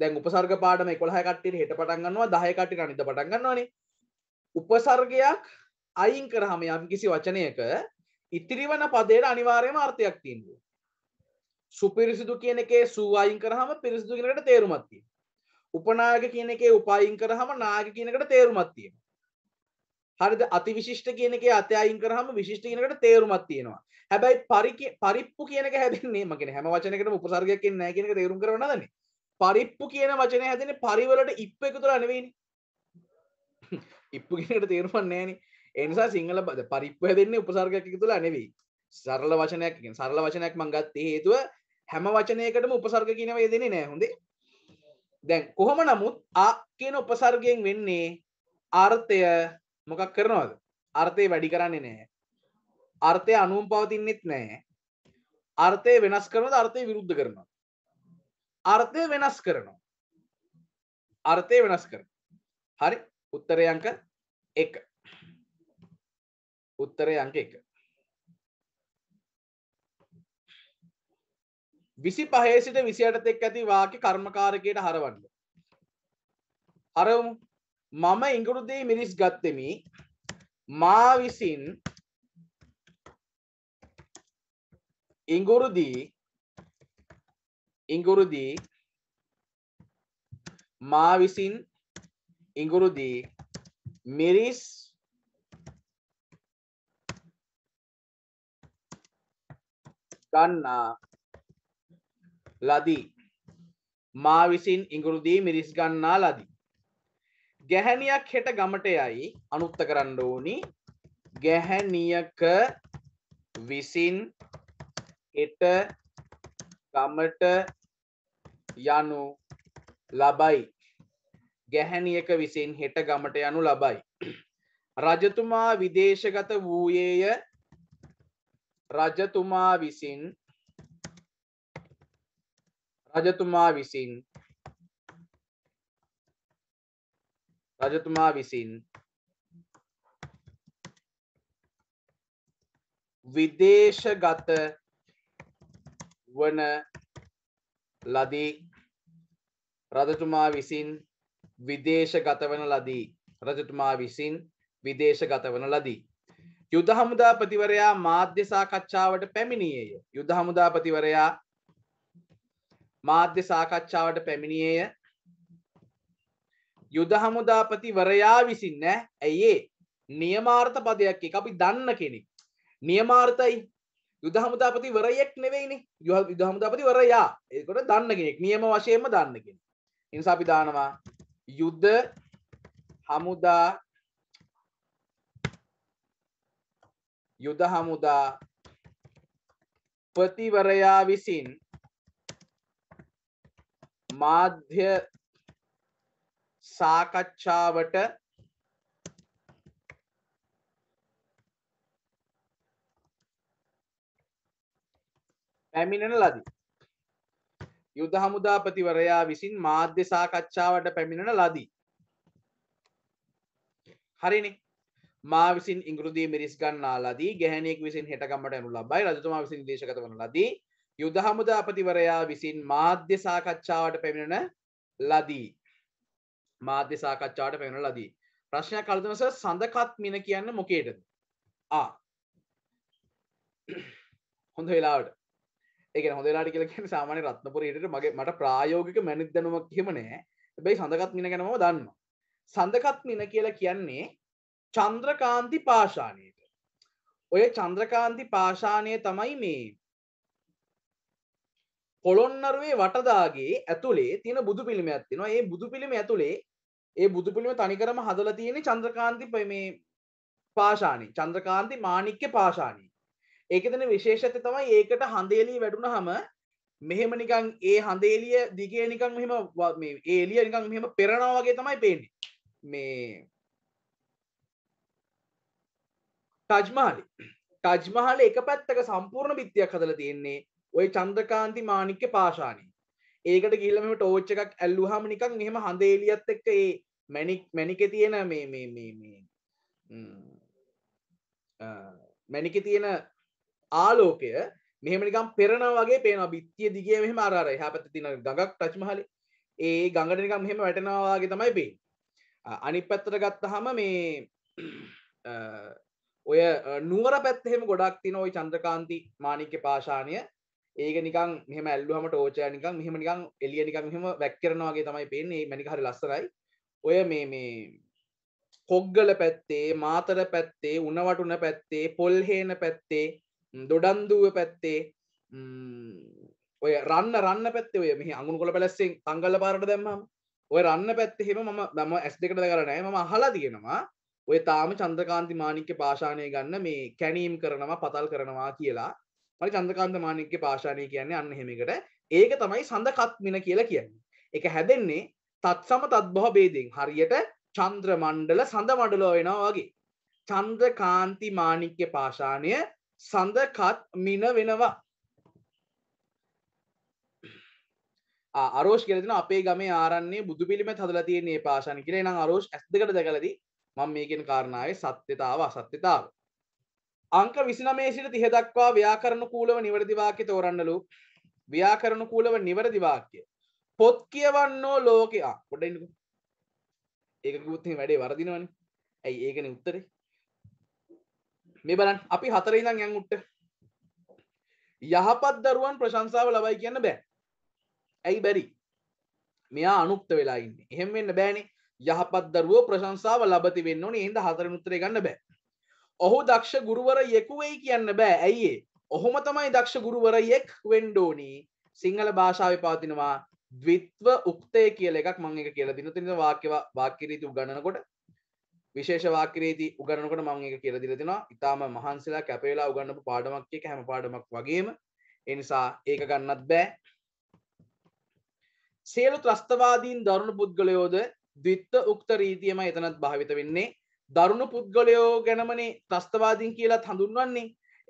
දැන් උපසර්ග පාඩම කොළහ කට්ටියට හෙට පටන්ගන්නවා දහයකටට අනිත පටන්ගන්නවානේ උපසර්ගයක් අයින් කරහම යම් කිසි වචනයක ඉතිරි වන පදයට අනිවාර්යම අර්ථයක් තියෙනවා. සුපිරිසිදු කියන එකේ සූ අයින් කරාම පිරිසිදු කියන එකට තේරුමක් තියෙනවා. උපනායක කියන එකේ උපයින් කරාම නායක කියන එකට තේරුමක් තියෙනවා. හරිද? අතිවිශිෂ්ට කියන එකේ අත අයින් කරාම විශිෂ්ට කියන එකට තේරුමක් තියෙනවා. හැබැයි පරිප්පු කියන එක හැදෙන්නේ මම කියන්නේ හැම වචනයකටම උපසර්ගයක් එන්නේ නැහැ කියන එක තේරුම් කරව නදනේ. පරිප්පු කියන වචනේ හැදෙන්නේ පරිවලට ඉප් එකතුලා නෙවෙයිනේ. ඉප්පු කියන එකට තේරුමක් නැහැනේ. එනිසා සිංහල බද පරිප්ව දෙන්නේ උපසර්ගයක් තුළ නෙවී සරල වචනයක් සරල වචනයක් මංගත්තේ හේතුව හැම වචනයකටම උපසර්ග කියනව දෙන්නේ නෑ හොඳේ දැන් කොහොම නමුත් ආ කියන උපසර්ගයෙන් වෙන්නේ අර්ථය මොකක් කරනවද අර්ථය වැඩි කරන්නේ නෑ අර්ථය අනුවම් පවතින්නෙත් නෑ අර්ථය වෙනස් කරනද අර්ථය විරුද්ධ කරනවා අර්ථය වෙනස් කරනවා අර්ථය වෙනස් කර හරි උත්තරයංක එක උත්තරය අංක එක විසි පහේ සිට විසියට එක් ඇති වාකි කර්මකාරකයට හරවන්න හරමු මම ඉංගුරුදේ මිරිස් ගත්තෙමි මා විසින් ඉංගුරුදී ඉංගුරුදී මා විසින් ඉංගුරුදී මිරිස් ගන්නා ලදී මා විසින් ඉඟුරුදී මිරිස් ගන්නා ලදී ගැහැනියක් හෙට ගමට යයි අනුත්ත කරන්න ඕනි ගැහැනියක විසින් එට ගමට යනු ලබයි ගැහැනියක විසින් හෙට ගමට යනු ලබයි රජතුමා විදේශගත වූයේය රජතුමා විසින් රජතුමා විසින් රජතුමා විසින් විදේශගත වන ලදී රජතුමා විසින් විදේශගත වන ලදී රජතුමා විසින් විදේශගත වන ලදී යුද හමුදාපතිවරයා මාධ්‍ය සාකච්ඡාවට පැමිණියේය. යුද හමුදාපතිවරයා මාධ්‍ය සාකච්ඡාවට පැමිණියේය. යුද හමුදාපතිවරයා විසින් නෑ ඇයි ඒ නියමාර්ථ පදයක් එක අපි දන්න කෙනෙක්. නියමාර්ථයි යුද හමුදාපතිවරයෙක් නෙවෙයිනේ. යුද හමුදාපතිවරයා. ඒකට දන්න කෙනෙක්. නියම වශයෙන්ම දන්න කෙනෙක්. ඉන්සාපි දානවා යුද්ධ හමුදා යුද හමුදා පතිවරයා විසින් මාධ්‍ය සාකච්ඡාවට පැමිණෙන ලදී. යුද හමුදාපතිවරයා විසින් මාධ්‍ය සාකච්ඡාවට පැමිණෙන ලදී. හරිනේ මා විසින් ඉංගෘදී මිරිස් ගන්නා ලදී ගැහැනෙක් විසින් හෙටකමට ඇනු ලබයි රජතුමා විසින් දේශකත වන ලදී යුද හමුදාපතිවරයා විසින් මාධ්‍ය සාකච්ඡාවට පැමිණෙන ලදී මාධ්‍ය සාකච්ඡාවට පැමිණ ලදී ප්‍රශ්නයක් කල්තමස සඳකත් මින කියන්න මොකේටද ආ හොඳ වෙලාවට එක හොඳලාට කියල කියන සාමාන්‍ය රත්නපුරයට මගේ මට ප්‍රායෝගික මැනිත් දැනුමක් කියමනෑ බැයි සඳකත් මින ගැනම දන්න සඳකත් මින කියලා කියන්නේ චන්ද්‍රකාන්ති පාශානයට ඔය චන්ද්‍රකාන්ති පාශානය තමයි මේ පොළොන්නරුවේ වටදාගේ ඇතුළේ තියෙන බුදු පිළිම ඇත්තිනවා ඒ බුදු පිළිම ඇතුළේ ඒ බුදු පිළිම තනිකරම හදල තියෙන චන්ද්‍රකාන්ති මේ පාශානී චන්ද්‍රකාන්ති මාණික්්‍ය පාශානී ඒක තන විශේෂත තමයි ඒකට හඳේලී වැඩුණ හම මෙහෙම නිකං ඒ හඳේලිය දිගේ නිකං මෙහෙම ඒලිය නිකං මෙහෙම පෙරණාවගේ තමයි පේන්නේ මේ ටජ්මහලි ටජ්මහල එක පැත්තක සම්පූර්ණ බිත්තියක් හදල තියෙන්නේ ඔය චන්ද්‍රකාන්ති මානික්‍ය පාශානී ඒකට ගිල්ලම ටෝච්ච එකක් ඇල්ලුහම නිකක් මෙහෙම හඳේලියත් එක්ක ඒ මැනික් මැනික තියෙන මේ මේ මේ මේ මැනික තියෙන ආලෝකය මෙහමනිකම් පෙරන වගේ පේන බිත්තිය දිගේ මෙහම අරර හ පැත තින ගඟක් ටච්මහල ඒ ගඟටනිකම් මෙහෙම වැටනවාගේ තමයි බේ අනි පැත්තර ගත්තහම මේ ඔය නුවර පැත්තෙම ගොඩක් තින ඔයි චන්ද්‍රකාන්ති මානික්‍ය පාශානය ඒක නිකන් මෙම ඇල්ලුහම ටෝචය නිකන් මෙහම නිකන් එලිය නිකන් මෙහම වැක්කරනවාගේ තමයි පේන්නේ මැනික හරි ලස්සරයි ඔය මේ මේ කොග්ගල පැත්තේ මාතර පැත්තේ උනවටුන පැත්තේ පොල්හේන පැත්තේ දොඩන්දුව පැත්තේ ඔය රන්න රන්න පැත්තේ ඔය මෙහි අගුණ කොළ පැලස්සෙන් අංගල පාරට දැම්මම ඔය රන්න පැත්තෙහෙම මම දම ඇස් දෙකට කරනෑ ම හලා තියෙනවා ඔය තාම චන්ද්‍රකාන්ති මානික්‍ය පාශානය ගන්න මේ කැනීම් කරනවා පතල් කරනවා කියලා මරි චන්දකාන්ත මානික්‍ය පාශානය කියන්නේ අන්න හෙමිකට ඒක තමයි සඳකත්මින කියලා කියන්නේ එක හැදෙන්නේ තත් සම තත්බහ බේදෙන් හරියට චන්ද්‍ර මණ්ඩල සඳ මඩලෝ වෙනවා වගේ චන්ද්‍රකාන්ති මානික්‍ය පාශානය සඳකත් මින වෙනවා අරෝෂ් කෙරෙන අපේ ගම ආරන්නේ බුදු පිළිම හදලා තියන්නේ පාශන කියල නම් අරෝෂ් ඇස් දෙකට දැකලදී මං මේකෙන් කාරණාවේ සත්‍යතාව අසත්‍යතාව අංක විසිනමේ සිට තිහ දක්වා ව්‍යාකරණ කූලව නිවැරදිවාක්‍ය තෝරන්නලු ව්‍යාකරණ කූලව නිවැරදිවාක්‍ය පොත් කියවන්නෝ ලෝකයා පොඩ්ඩයිකු ඒක ගුත්ති වැඩේ වරදිනවන ඇයි ඒකන උත්තරේ මේ බලන් අපි හතර ඉඳන් යන් උට්ට යහපත් දරුවන් ප්‍රශංසාව ලබයි කියන්න බෑ ඇයි බැරි මෙයා අනුක්ත වෙලා ඉන්න එහෙම වෙන්න බෑනේ යහපත් දරුවෝ ප්‍රශංසාව ලබති වෙන්න ඕනේ එහෙනම් හතර උත්තරේ ගන්න බෑ. ඔහු දක්ෂ ගුරුවරයෙකු වෙයි කියන්න බෑ. ඇයි ඔහොම තමයි දක්ෂ ගුරුවරයෙක් වෙන්න ඕනේ. සිංහල භාෂාවේ පවතිනවා ද්විත්ව උක්තය කියලා එකක් මම එක කියලා දෙනවා. එතන වාක්‍ය වාක්‍ය රීති උගන්වනකොට විශේෂ වාක්‍ය රීති උගන්වනකොට මම එක කියලා දීලා දෙනවා. ඊටාම මහන්සිලා කැප වෙලා උගන්වපු පාඩමක් එක හැම පාඩමක් වගේම ඒ නිසා ඒක ගන්නත් බෑ. සියලු ත්‍රස්තවාදීන් දරුණු පුද්ගලයෝද දිත්ත උක්ත රීතියම එතනත් භාවිත වෙන්නේ දරුණු පුද්ගලයෝ ගැනමනේ ත්‍රස්තවාදීන් කියලා හඳුන්වන්නේ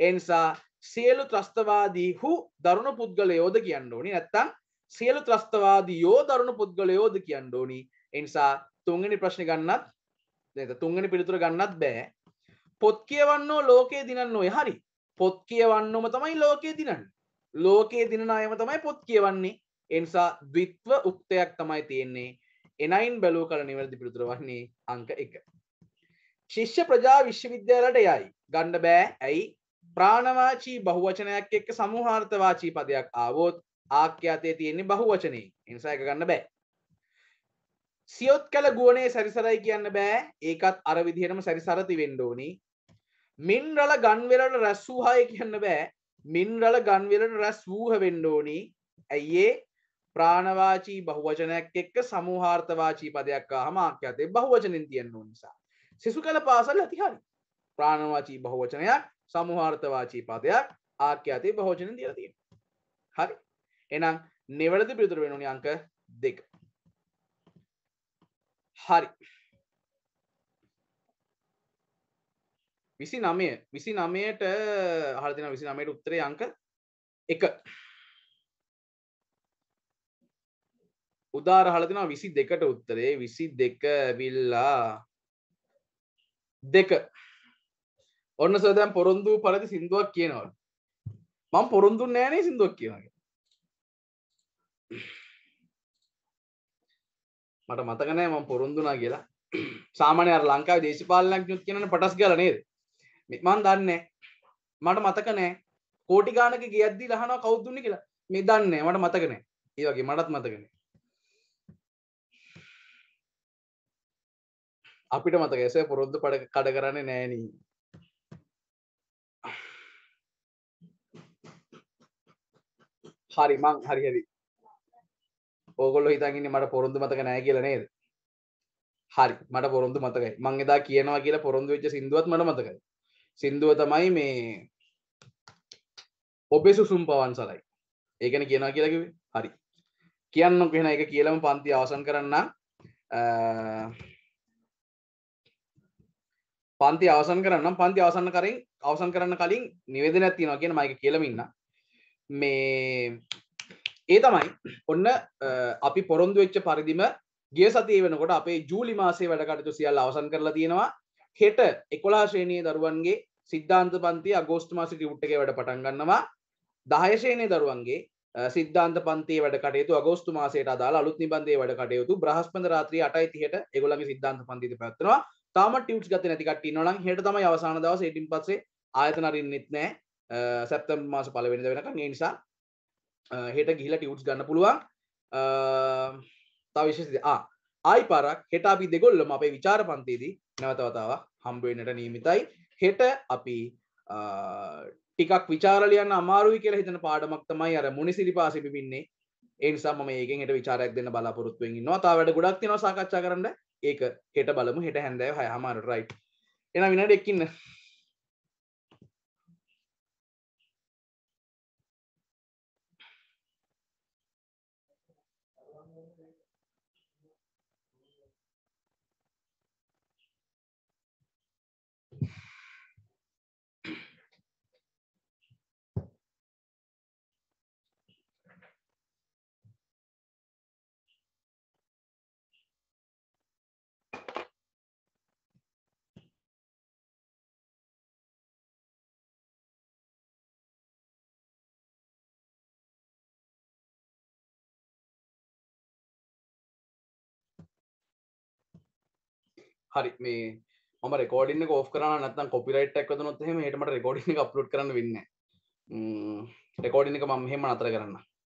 එනිසා සියලු ත්‍රස්තවාදී හු දරුණු පුද්ගලයෝද කියන්න ඕනි නැත්තං සියලු ත්‍රස්තවාදී යෝ දරුණු පුද්ගලයෝද කියන්න ඕනි එනිසා තුන්ගනි ප්‍රශ්න ගන්නත් තුන්ගනි පිළිතුර ගන්නත් බෑ පොත් කියවන්නෝ ලෝකයේ දිනන්න ඔය හරි පොත් කියවන්නම තමයි ලෝකයේ දිනන්න ලෝකයේ දිනන අයම තමයි පොත් කියවන්නේ එනිසා ද්විත්ව උක්තයක් තමයි තියෙන්නේ එනයින් බැලූ කල නිවැරදි පිළිතුර වන්නේ අංක එක. ශිෂ්‍ය ප්‍රජා විශ්වවිද්‍යාලයට යයි ගණ්ඩ බෑ ඇයි ප්‍රාණවාචී බහුවචනයක් එක්ක සමූහාර්ථවාචී පදයක් ආවෝත් ආක්‍යාතය තියෙන්නේ බහුවචනය නිසා එක ගන්න බෑ. සියොත් කළ ගුවනේ සැරිසරයි කියන්න බෑ ඒකත් අර විදිහටම සැරිසරති වෙන්ඩෝනි මින් රල ගන්වෙලට රැස් වූහාය කියන්න බෑ මින් රල ගන්වෙලට රැස් වූහ වෙන්ඩෝනි ඇයිඒ ප්‍රාණවාචී බහුවචනයක් එක්ක සමූහාර්ථවාචී පදයක් හමාක්‍යතේ බහුවචනින් තියෙන් නිසා. සිසු කළ පාසල් ඇතිහරි ප්‍රාණවාචී බහුවචනයක් සමහාර්ථවාචී පදයක් ආක්‍යතේ බහෝජනින් දිය තියෙන. හරි එනම් නිවැරදි පිතුර වෙනුනි අංක දෙක. හරි විසි නමය විසි නමයට හරදින විසි නමයට උත්තරේ අංක එක උදාරහලතිනවා විසි දෙකට උත්තරේ විසි දෙක විල්ලා දෙක ඔන්න සදැන් පොරොන්දු පලති සිින්දුවක් කියනවල මං පොරොන්දු නෑනේ සිින්දුවක් කියනගේ මට මතකනෑ මං පොරොන්දුනා කියලා සාමානය ලංකා දේශපාලනක් යුත් කියන පටස් ගල නේද මන් දන්නේ මට මතකනෑ කෝටිගානක ගියද්දි ලහන කෞද්දුන්න කියලා මේ දන්නේ මට මතකනෑ ඒවගේ මටත් මතකනේ අපිට මතක ඇස පුරුද්ධ පඩ කඩ කරන්න නෑනී හරි මං හරි හරි ඕගොල්ලො හිතන්ගන්න මට පොරොන්දු මතක නෑ කියලා නේද හරි මට පොරොන්දු මතකයි මං එදා කියනවා කියලා පොරොන්දු වෙච්ච සිින්දුවත් මට මතකයි සිින්දුව තමයි මේ ඔබේ සුසුම් පවන් සලයි ඒකන කියනවා කියලකිවේ හරි කියන්න කෙන එක කියලම පන්ති අවසන් කරන්න පන්ති අවසන් කරන්නම් පන්ති අවසන්න කරින් අවසන් කරන්න කලින් නිවේදන ඇතිනවා කියෙන මයික කියලමින්න මේ ඒ තමයි ඔන්න අපි පොරොන්දු වෙච්ච පරිදිම ගිය සතිය වෙනකොට අපේ ජූලි මාසේ වැඩකටතු සියල් අවසන් කරලා තියෙනවා හෙට එකොලා ශ්‍රේණය දරුවන්ගේ සිද්ධාන්ත පන්ති අගෝස්ට මාසි ියුට්ටක වැඩ පටන්ගන්නවා දහයශේනය දරුවන්ගේ සිද්ධාන්ත පන්ති වැඩ කටයුතු අගෝස්තු මාසේට අදාලා අලුත් නිබන්ධේ වැඩ කටයුතු බ්‍රහස්පඳ රාත්‍රී අටයිතිහට එගොලගේ සිද්ධාන්ත පන්තිති පැත්වවා තාම ටියුට්ස් ගත නැති කට්ටිය ඉන්නවා නම් හෙට තමයි අවසාන දවස් ඒටින් පස්සේ ආයතන අරින්නෙත් නැහැ සැප්තැම්බර් මාස පළවෙනිද වෙනකන් ඒ නිසා හෙට ගිහිලා ටියුට්ස් ගන්න පුළුවන් තව විශේෂ ආ ආයි පාරක් හෙට අපි දෙගොල්ලම අපේ විචාර පන්තියේදී නැවත වතාවක් හම්බ වෙන්නට නියමිතයි හෙට අපි ටිකක් විචාර ලියන්න අමාරුයි කියලා හිතන පාඩමක් තමයි අර මුනිසිරිපා සිපිපින්නේ ඒ නිසා මම ඒකෙන් හෙට විචාරයක් දෙන්න බලාපොරොත්තු වෙමින් ඉන්නවා. තා වැඩ ගොඩක් තියෙනවා සාකච්ඡා කරන්න. ඒක හෙට බලමු හෙට හැන්දෑ හය හමාරු රයි් එන විනට එක්කින්න හරි මේ ම රෙකෝඩින්න ෝ කරන නතන් කොපිරයිට් එක් නොත්හෙම හටම රෙකෝඩි අප්ලුට් කරන්න වෙන්න රෙකෝඩිනික මම හෙම අතර කරන්න